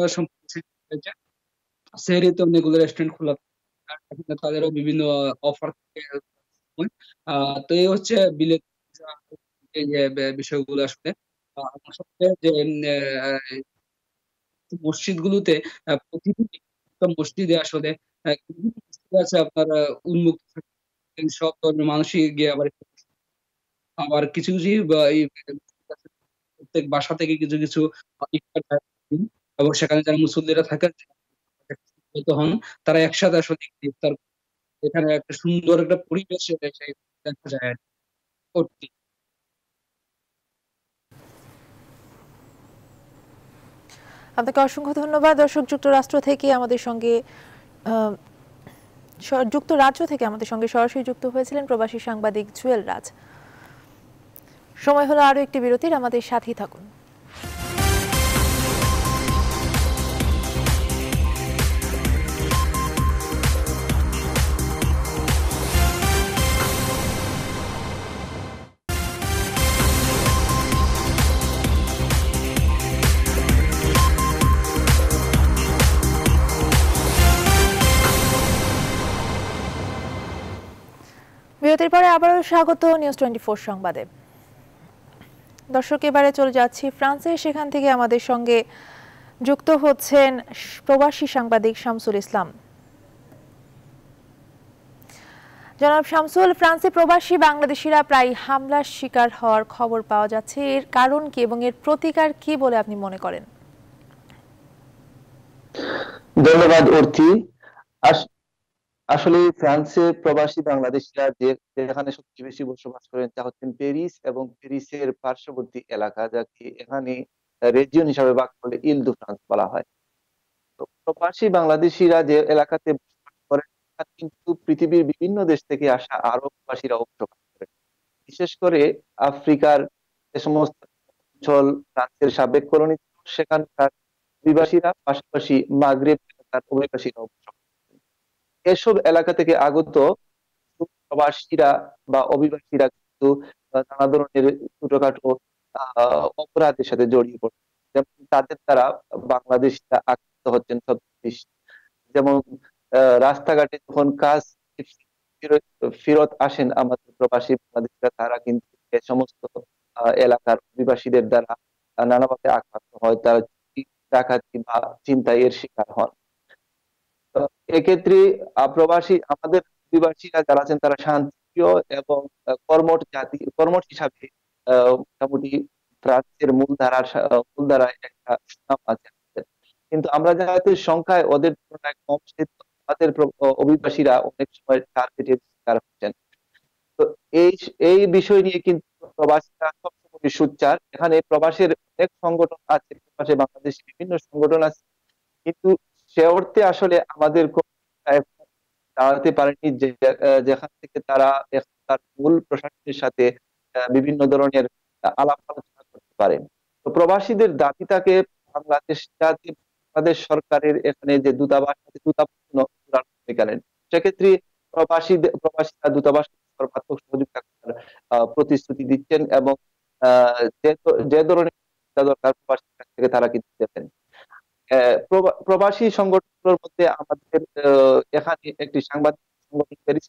সেহরিতে অনেকগুলো রেস্টুরেন্ট খোলা থাকে তাদেরও বিভিন্ন অফার থাকে তো এই হচ্ছে বিলেত বিষয়গুলো আসলে যে মসজিদ গুলোতে মসজিদে আসলে আছে আপনার উন্মুক্ত সব ধরনের মানুষই গিয়ে আবার আবার কিছু কিছু প্রত্যেক বাসা থেকে কিছু কিছু এবং সেখানে যারা মুসল্লিরা থাকেন আহত হন তারা একসাথে আসলে ইফতার এখানে একটা সুন্দর একটা পরিবেশ দেখা যায় করতে আপনাকে অসংখ্য ধন্যবাদ দর্শক যুক্তরাষ্ট্র থেকে আমাদের সঙ্গে যুক্তরাজ্য থেকে আমাদের সঙ্গে সরাসরি যুক্ত হয়েছিলেন প্রবাসী সাংবাদিক জুয়েল রাজ সময় হলো আরো একটি বিরতির আমাদের সাথেই থাকুন বিরতির পরে আবারও স্বাগত নিউজ টোয়েন্টি ফোর সংবাদে দর্শক এবারে চলে যাচ্ছি ফ্রান্সে সেখান থেকে আমাদের সঙ্গে যুক্ত হচ্ছেন প্রবাসী সাংবাদিক শামসুল ইসলাম জনাব শামসুল ফ্রান্সে প্রবাসী বাংলাদেশিরা প্রায় হামলার শিকার হওয়ার খবর পাওয়া যাচ্ছে এর কারণ কি এবং এর প্রতিকার কি বলে আপনি মনে করেন ধন্যবাদ অর্থী আসলে ফ্রান্সে প্রবাসী বাংলাদেশিরা যে যেখানে সবচেয়ে বেশি বসবাস করেন তা হচ্ছেন প্যারিস এবং প্যারিসের পার্শ্ববর্তী এলাকা যাকে এখানে রেজিয়ন হিসাবে ভাগ করে ইল দু ফ্রান্স বলা হয় তো প্রবাসী বাংলাদেশিরা যে এলাকাতে বসবাস করেন কিন্তু পৃথিবীর বিভিন্ন দেশ থেকে আসা আরব প্রবাসীরা অংশগ্রহণ করেন বিশেষ করে আফ্রিকার যে সমস্ত অঞ্চল ফ্রান্সের সাবেক কলোনি সেখানকার অভিবাসীরা পাশাপাশি মাগরেব এলাকার অভিবাসীরাও বসবাস এসব এলাকা থেকে আগত প্রবাসীরা বা অভিবাসীরা কিন্তু নানা ধরনের ছোটখাটো অপরাধের সাথে জড়িয়ে পড়ে যেমন তাদের দ্বারা বাংলাদেশিরা আক্রান্ত হচ্ছেন সবচেয়ে যেমন রাস্তাঘাটে যখন কাজ ফেরত আসেন আমাদের প্রবাসী বাংলাদেশিরা তারা কিন্তু এ সমস্ত এলাকার অভিবাসীদের দ্বারা নানাভাবে আক্রান্ত হয় তারা ডাকাতি বা চিন্তায় এর শিকার হন এক্ষেত্রে আপ্রবাসী আমাদের অভিবাসীরা যারা আছেন তারা শান্তিপ্রিয় এবং কর্মট জাতি কর্মট হিসাবে মোটামুটি রাষ্ট্রের মূলধারার মূলধারায় একটা সুনাম আছে কিন্তু আমরা যাতে সংখ্যায় ওদের তুলনায় কম সেহেতু আমাদের অভিবাসীরা অনেক সময় টার্গেটের শিকার হচ্ছেন তো এই এই বিষয় নিয়ে কিন্তু প্রবাসীরা সবসময় সুচ্চার এখানে প্রবাসের অনেক সংগঠন আছে প্রবাসে বাংলাদেশ বিভিন্ন সংগঠন আছে কিন্তু সে অর্থে আসলে আমাদের দাঁড়াতে পারেনি যেখান থেকে তারা তার মূল প্রশাসনের সাথে বিভিন্ন ধরনের আলাপ আলোচনা করতে পারেন তো প্রবাসীদের দাবিটাকে বাংলাদেশ জাতি বাংলাদেশ সরকারের এখানে যে দূতাবাস আছে দূতাবাস ভূমিকা সেক্ষেত্রে প্রবাসী প্রবাসীরা দূতাবাস সর্বাত্মক সহযোগিতা করার প্রতিশ্রুতি দিচ্ছেন এবং যে ধরনের দরকার প্রবাসীর থেকে তারা কিন্তু দেবেন প্রবাসী সংগঠনগুলোর মধ্যে আমাদের এখানে একটি সাংবাদিক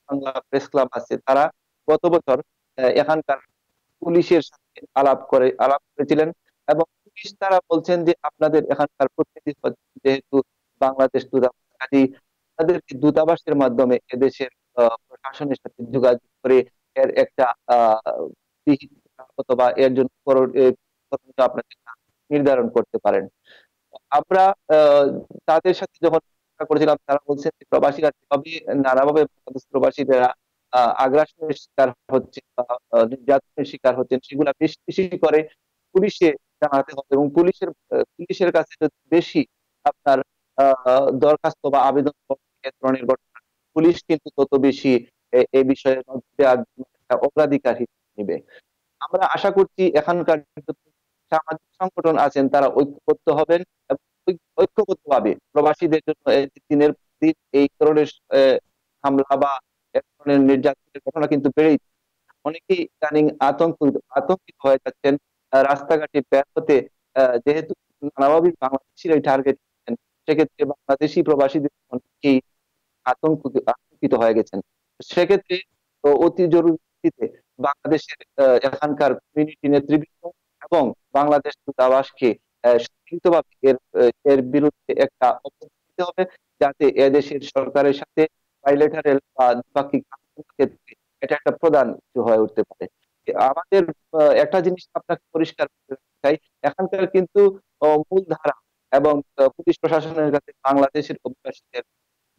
বাংলা প্রেস ক্লাব আছে তারা গত বছর এখানকার পুলিশের সাথে আলাপ করে আলাপ করেছিলেন এবং পুলিশ তারা বলছেন যে আপনাদের এখানকার প্রতিনিধি যেহেতু বাংলাদেশ দূতাবাস কাজী তাদেরকে দূতাবাসের মাধ্যমে এদেশের প্রশাসনের সাথে যোগাযোগ করে এর একটা অথবা এর জন্য আপনাদের নির্ধারণ করতে পারেন আমরা তাদের সাথে যখন করেছিলাম তারা বলছেন যে প্রবাসীরা যেভাবে নানাভাবে প্রবাসীরা আগ্রাসনের শিকার হচ্ছে বা নির্যাতনের শিকার হচ্ছেন সেগুলা বেশ বেশি করে পুলিশে জানাতে হবে এবং পুলিশের পুলিশের কাছে যদি বেশি আপনার দরখাস্ত বা আবেদন ধরনের ঘটনা পুলিশ কিন্তু তত বেশি এ বিষয়ে অগ্রাধিকার হিসেবে নিবে আমরা আশা করছি এখানকার সামাজিক সংগঠন আছেন তারা ঐক্যবদ্ধ হবেন এবং ঐক্যবদ্ধ ভাবে প্রবাসীদের জন্য দিনের দিন এই ধরনের হামলা বা এক ধরনের নির্যাতনের ঘটনা কিন্তু বেড়েই অনেকেই ইদানিং আতঙ্ক আতঙ্কিত হয়ে যাচ্ছেন রাস্তাঘাটে বের হতে যেহেতু নানাভাবে বাংলাদেশিরাই টার্গেট হচ্ছেন সেক্ষেত্রে বাংলাদেশি প্রবাসীদের অনেকেই আতঙ্ক আতঙ্কিত হয়ে গেছেন সেক্ষেত্রে অতি জরুরি ভিত্তিতে বাংলাদেশের এখানকার কমিউনিটি নেতৃবৃন্দ এবং বাংলাদেশ দূতাবাসকে এর এর বিরুদ্ধে একটা অবস্থান হবে যাতে এদেশের সরকারের সাথে বাইলেটারেল বা দ্বিপাক্ষিক ক্ষেত্রে এটা একটা প্রধান হয়ে উঠতে পারে আমাদের একটা জিনিস আপনাকে পরিষ্কার চাই এখানকার কিন্তু মূল ধারা এবং পুলিশ প্রশাসনের কাছে বাংলাদেশের অভিবাসীদের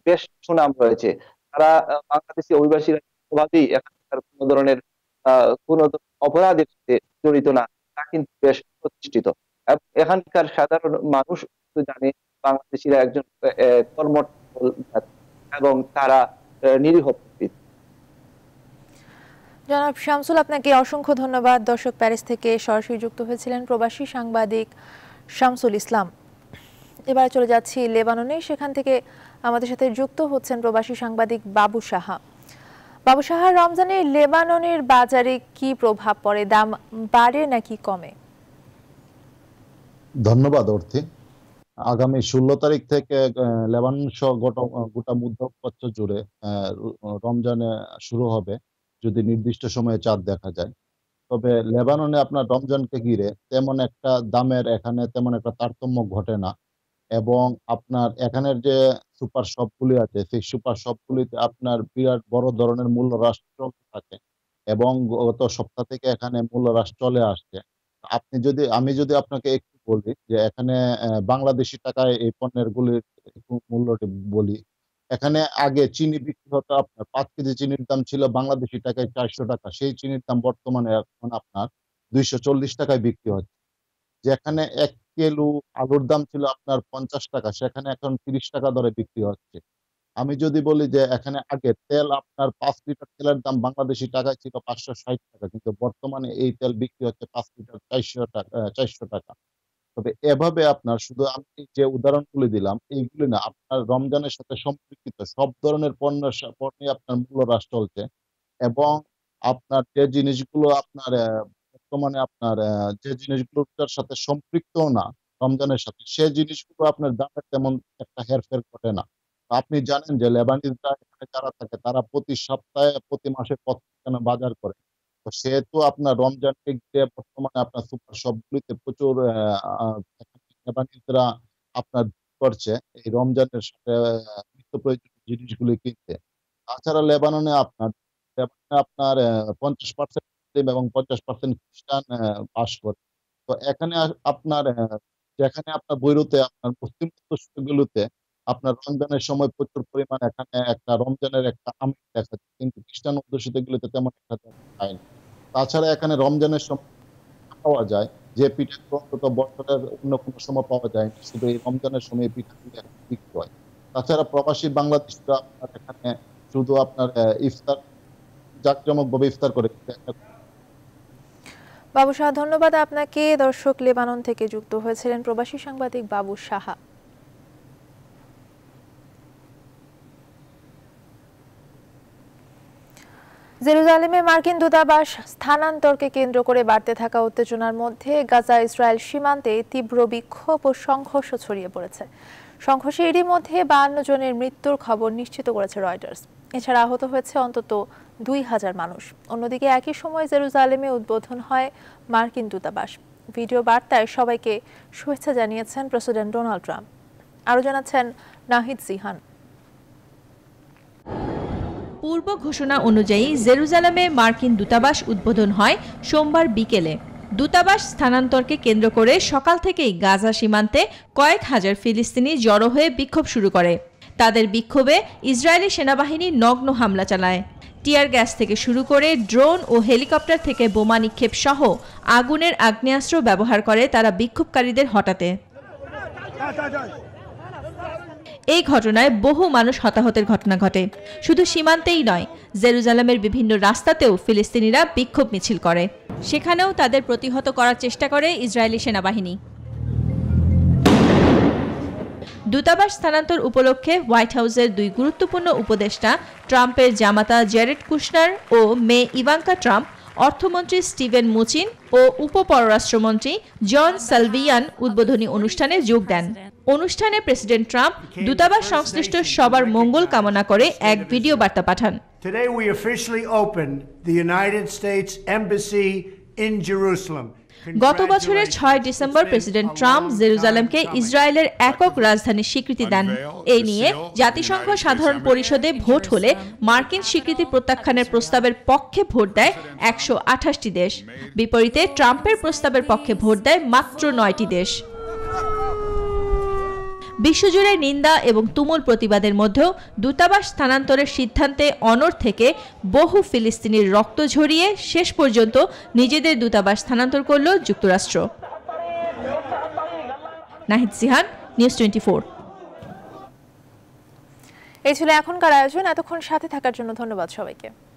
বেশ সুনাম রয়েছে তারা বাংলাদেশি অভিবাসীরা এখানকার কোনো ধরনের অপরাধের সাথে জড়িত না তা কিন্তু বেশ প্রতিষ্ঠিত এখানকার সাধারণ মানুষ জানে বাংলাদেশিরা একজন এবং তারা নিরীহ জনাব শামসুল আপনাকে অসংখ্য ধন্যবাদ দর্শক প্যারিস থেকে সরাসরি যুক্ত হয়েছিলেন প্রবাসী সাংবাদিক শামসুল ইসলাম এবার চলে যাচ্ছি লেবাননে সেখান থেকে আমাদের সাথে যুক্ত হচ্ছেন প্রবাসী সাংবাদিক বাবু সাহা বাবুসাহার রমজানে লেবাননের বাজারে কি প্রভাব পড়ে দাম বাড়ে নাকি কমে ধন্যবাদ অর্থে আগামী ষোলো তারিখ থেকে লেবানন সহ গোটা গোটা মধ্যপ্রাচ্য জুড়ে রমজানে শুরু হবে যদি নির্দিষ্ট সময়ে চাঁদ দেখা যায় তবে লেবাননে আপনার রমজানকে ঘিরে তেমন একটা দামের এখানে তেমন একটা তারতম্য ঘটে না এবং আপনার এখানের যে সুপার শপগুলি আছে সেই সুপার শপগুলিতে আপনার বিরাট বড় ধরনের মূল্য হ্রাস থাকে এবং গত সপ্তাহ থেকে এখানে মূল্য হ্রাস চলে আসছে আপনি যদি আমি যদি আপনাকে একটু বলি যে এখানে বাংলাদেশি টাকায় এই পণ্যের গুলির মূল্যটি বলি এখানে আগে চিনি বিক্রি হতো আপনার পাঁচ কেজি চিনির দাম ছিল বাংলাদেশি টাকায় চারশো টাকা সেই চিনির দাম বর্তমানে এখন আপনার দুইশো চল্লিশ টাকায় বিক্রি হচ্ছে যেখানে এক কেলু আলুর দাম ছিল আপনার পঞ্চাশ টাকা সেখানে এখন তিরিশ টাকা দরে বিক্রি হচ্ছে আমি যদি বলি যে এখানে আগে তেল আপনার পাঁচ লিটার তেলের দাম বাংলাদেশি টাকায় ছিল পাঁচশো ষাট টাকা কিন্তু বর্তমানে এই তেল বিক্রি হচ্ছে পাঁচ লিটার চারশো টাকা চারশো টাকা তবে এভাবে আপনার শুধু আমি যে উদাহরণগুলি দিলাম এইগুলি না আপনার রমজানের সাথে সম্পর্কিত সব ধরনের পণ্য পণ্যই আপনার মূল্য হ্রাস চলছে এবং আপনার যে জিনিসগুলো আপনার বর্তমানে আপনার যে জিনিসগুলোর সাথে সম্পৃক্ত না রমজানের সাথে সে জিনিসগুলো আপনার দামের তেমন একটা হেরফের ঘটে না আপনি জানেন যে লেবানিজরা এখানে যারা থাকে তারা প্রতি সপ্তাহে প্রতি মাসে কতখানে বাজার করে তো সেহেতু আপনার রমজানকে ঘিরে বর্তমানে আপনার সুপার শপগুলিতে প্রচুর লেবানিজরা আপনার করছে এই রমজানের সাথে নিত্য প্রয়োজনীয় জিনিসগুলি কিনতে তাছাড়া লেবাননে আপনার আপনার পঞ্চাশ পার্সেন্ট মুসলিম এবং পঞ্চাশ পার্সেন্ট খ্রিস্টান বাস করে তো এখানে আপনার যেখানে আপনার বৈরুতে আপনার মুসলিম গুলোতে আপনার রমজানের সময় প্রচুর পরিমাণ এখানে একটা রমজানের একটা আমি দেখা যায় কিন্তু খ্রিস্টান অধ্যুষিত গুলোতে তেমন একটা যায় না তাছাড়া এখানে রমজানের সময় পাওয়া যায় যে পিঠা অন্তত বছরের অন্য কোনো সময় পাওয়া যায় শুধু এই রমজানের সময় পিঠাগুলি বিক্রি হয় তাছাড়া প্রবাসী বাংলাদেশরা আপনার এখানে শুধু আপনার ইফতার ভাবে ইফতার করে একটা বাবু শাহ ধন্যবাদ আপনাকে দর্শক লেবানন থেকে যুক্ত হয়েছিলেন প্রবাসী সাংবাদিক বাবু সাহা জেরুজালেমে মার্কিন দূতাবাস স্থানান্তরকে কেন্দ্র করে বাড়তে থাকা উত্তেজনার মধ্যে গাজা ইসরায়েল সীমান্তে তীব্র বিক্ষোভ ও সংঘর্ষ ছড়িয়ে পড়েছে সংঘর্ষে এরই মধ্যে বান্ন জনের মৃত্যুর খবর নিশ্চিত করেছে রয়টার্স এছাড়া আহত হয়েছে অন্তত দুই হাজার মানুষ অন্যদিকে একই সময় জেরুজালেমে উদ্বোধন হয় মার্কিন দূতাবাস ভিডিও বার্তায় সবাইকে শুভেচ্ছা জানিয়েছেন প্রেসিডেন্ট ডোনাল্ড ট্রাম্প আরও জানাচ্ছেন নাহিদ সিহান পূর্ব ঘোষণা অনুযায়ী জেরুজালেমে মার্কিন দূতাবাস উদ্বোধন হয় সোমবার বিকেলে দূতাবাস স্থানান্তরকে কেন্দ্র করে সকাল থেকেই গাজা সীমান্তে কয়েক হাজার ফিলিস্তিনি জড়ো হয়ে বিক্ষোভ শুরু করে তাদের বিক্ষোভে ইসরায়েলি সেনাবাহিনী নগ্ন হামলা চালায় টিয়ার গ্যাস থেকে শুরু করে ড্রোন ও হেলিকপ্টার থেকে বোমা নিক্ষেপ সহ আগুনের আগ্নেয়াস্ত্র ব্যবহার করে তারা বিক্ষোভকারীদের হটাতে এই ঘটনায় বহু মানুষ হতাহতের ঘটনা ঘটে শুধু সীমান্তেই নয় জেরুজালামের বিভিন্ন রাস্তাতেও ফিলিস্তিনিরা বিক্ষোভ মিছিল করে সেখানেও তাদের প্রতিহত করার চেষ্টা করে ইসরায়েলি সেনাবাহিনী দূতাবাস স্থানান্তর উপলক্ষে হোয়াইট হাউসের দুই গুরুত্বপূর্ণ উপদেষ্টা ট্রাম্পের জামাতা জ্যারেড কুশনার ও মে ইভাঙ্কা ট্রাম্প অর্থমন্ত্রী স্টিভেন মুচিন ও উপপররাষ্ট্রমন্ত্রী জন সালভিয়ান উদ্বোধনী অনুষ্ঠানে যোগ দেন অনুষ্ঠানে প্রেসিডেন্ট ট্রাম্প দূতাবাস সংশ্লিষ্ট সবার মঙ্গল কামনা করে এক ভিডিও বার্তা পাঠান Today we officially opened the United States Embassy in Jerusalem. গত বছরের ছয় ডিসেম্বর প্রেসিডেন্ট ট্রাম্প জেরুজালেমকে ইসরায়েলের একক রাজধানী স্বীকৃতি দেন এ নিয়ে জাতিসংঘ সাধারণ পরিষদে ভোট হলে মার্কিন স্বীকৃতি প্রত্যাখ্যানের প্রস্তাবের পক্ষে ভোট দেয় একশো আঠাশটি দেশ বিপরীতে ট্রাম্পের প্রস্তাবের পক্ষে ভোট দেয় মাত্র নয়টি দেশ বিশ্বজুড়ে নিন্দা এবং তুমুল প্রতিবাদের মধ্যেও দূতাবাস স্থানান্তরের সিদ্ধান্তে অনর থেকে বহু ফিলিস্তিনির রক্ত ঝরিয়ে শেষ পর্যন্ত নিজেদের দূতাবাস স্থানান্তর করল যুক্তরাষ্ট্র নাহিদ সিহান নিউজ টোয়েন্টি এই ছিল এখনকার আয়োজন এতক্ষণ সাথে থাকার জন্য ধন্যবাদ সবাইকে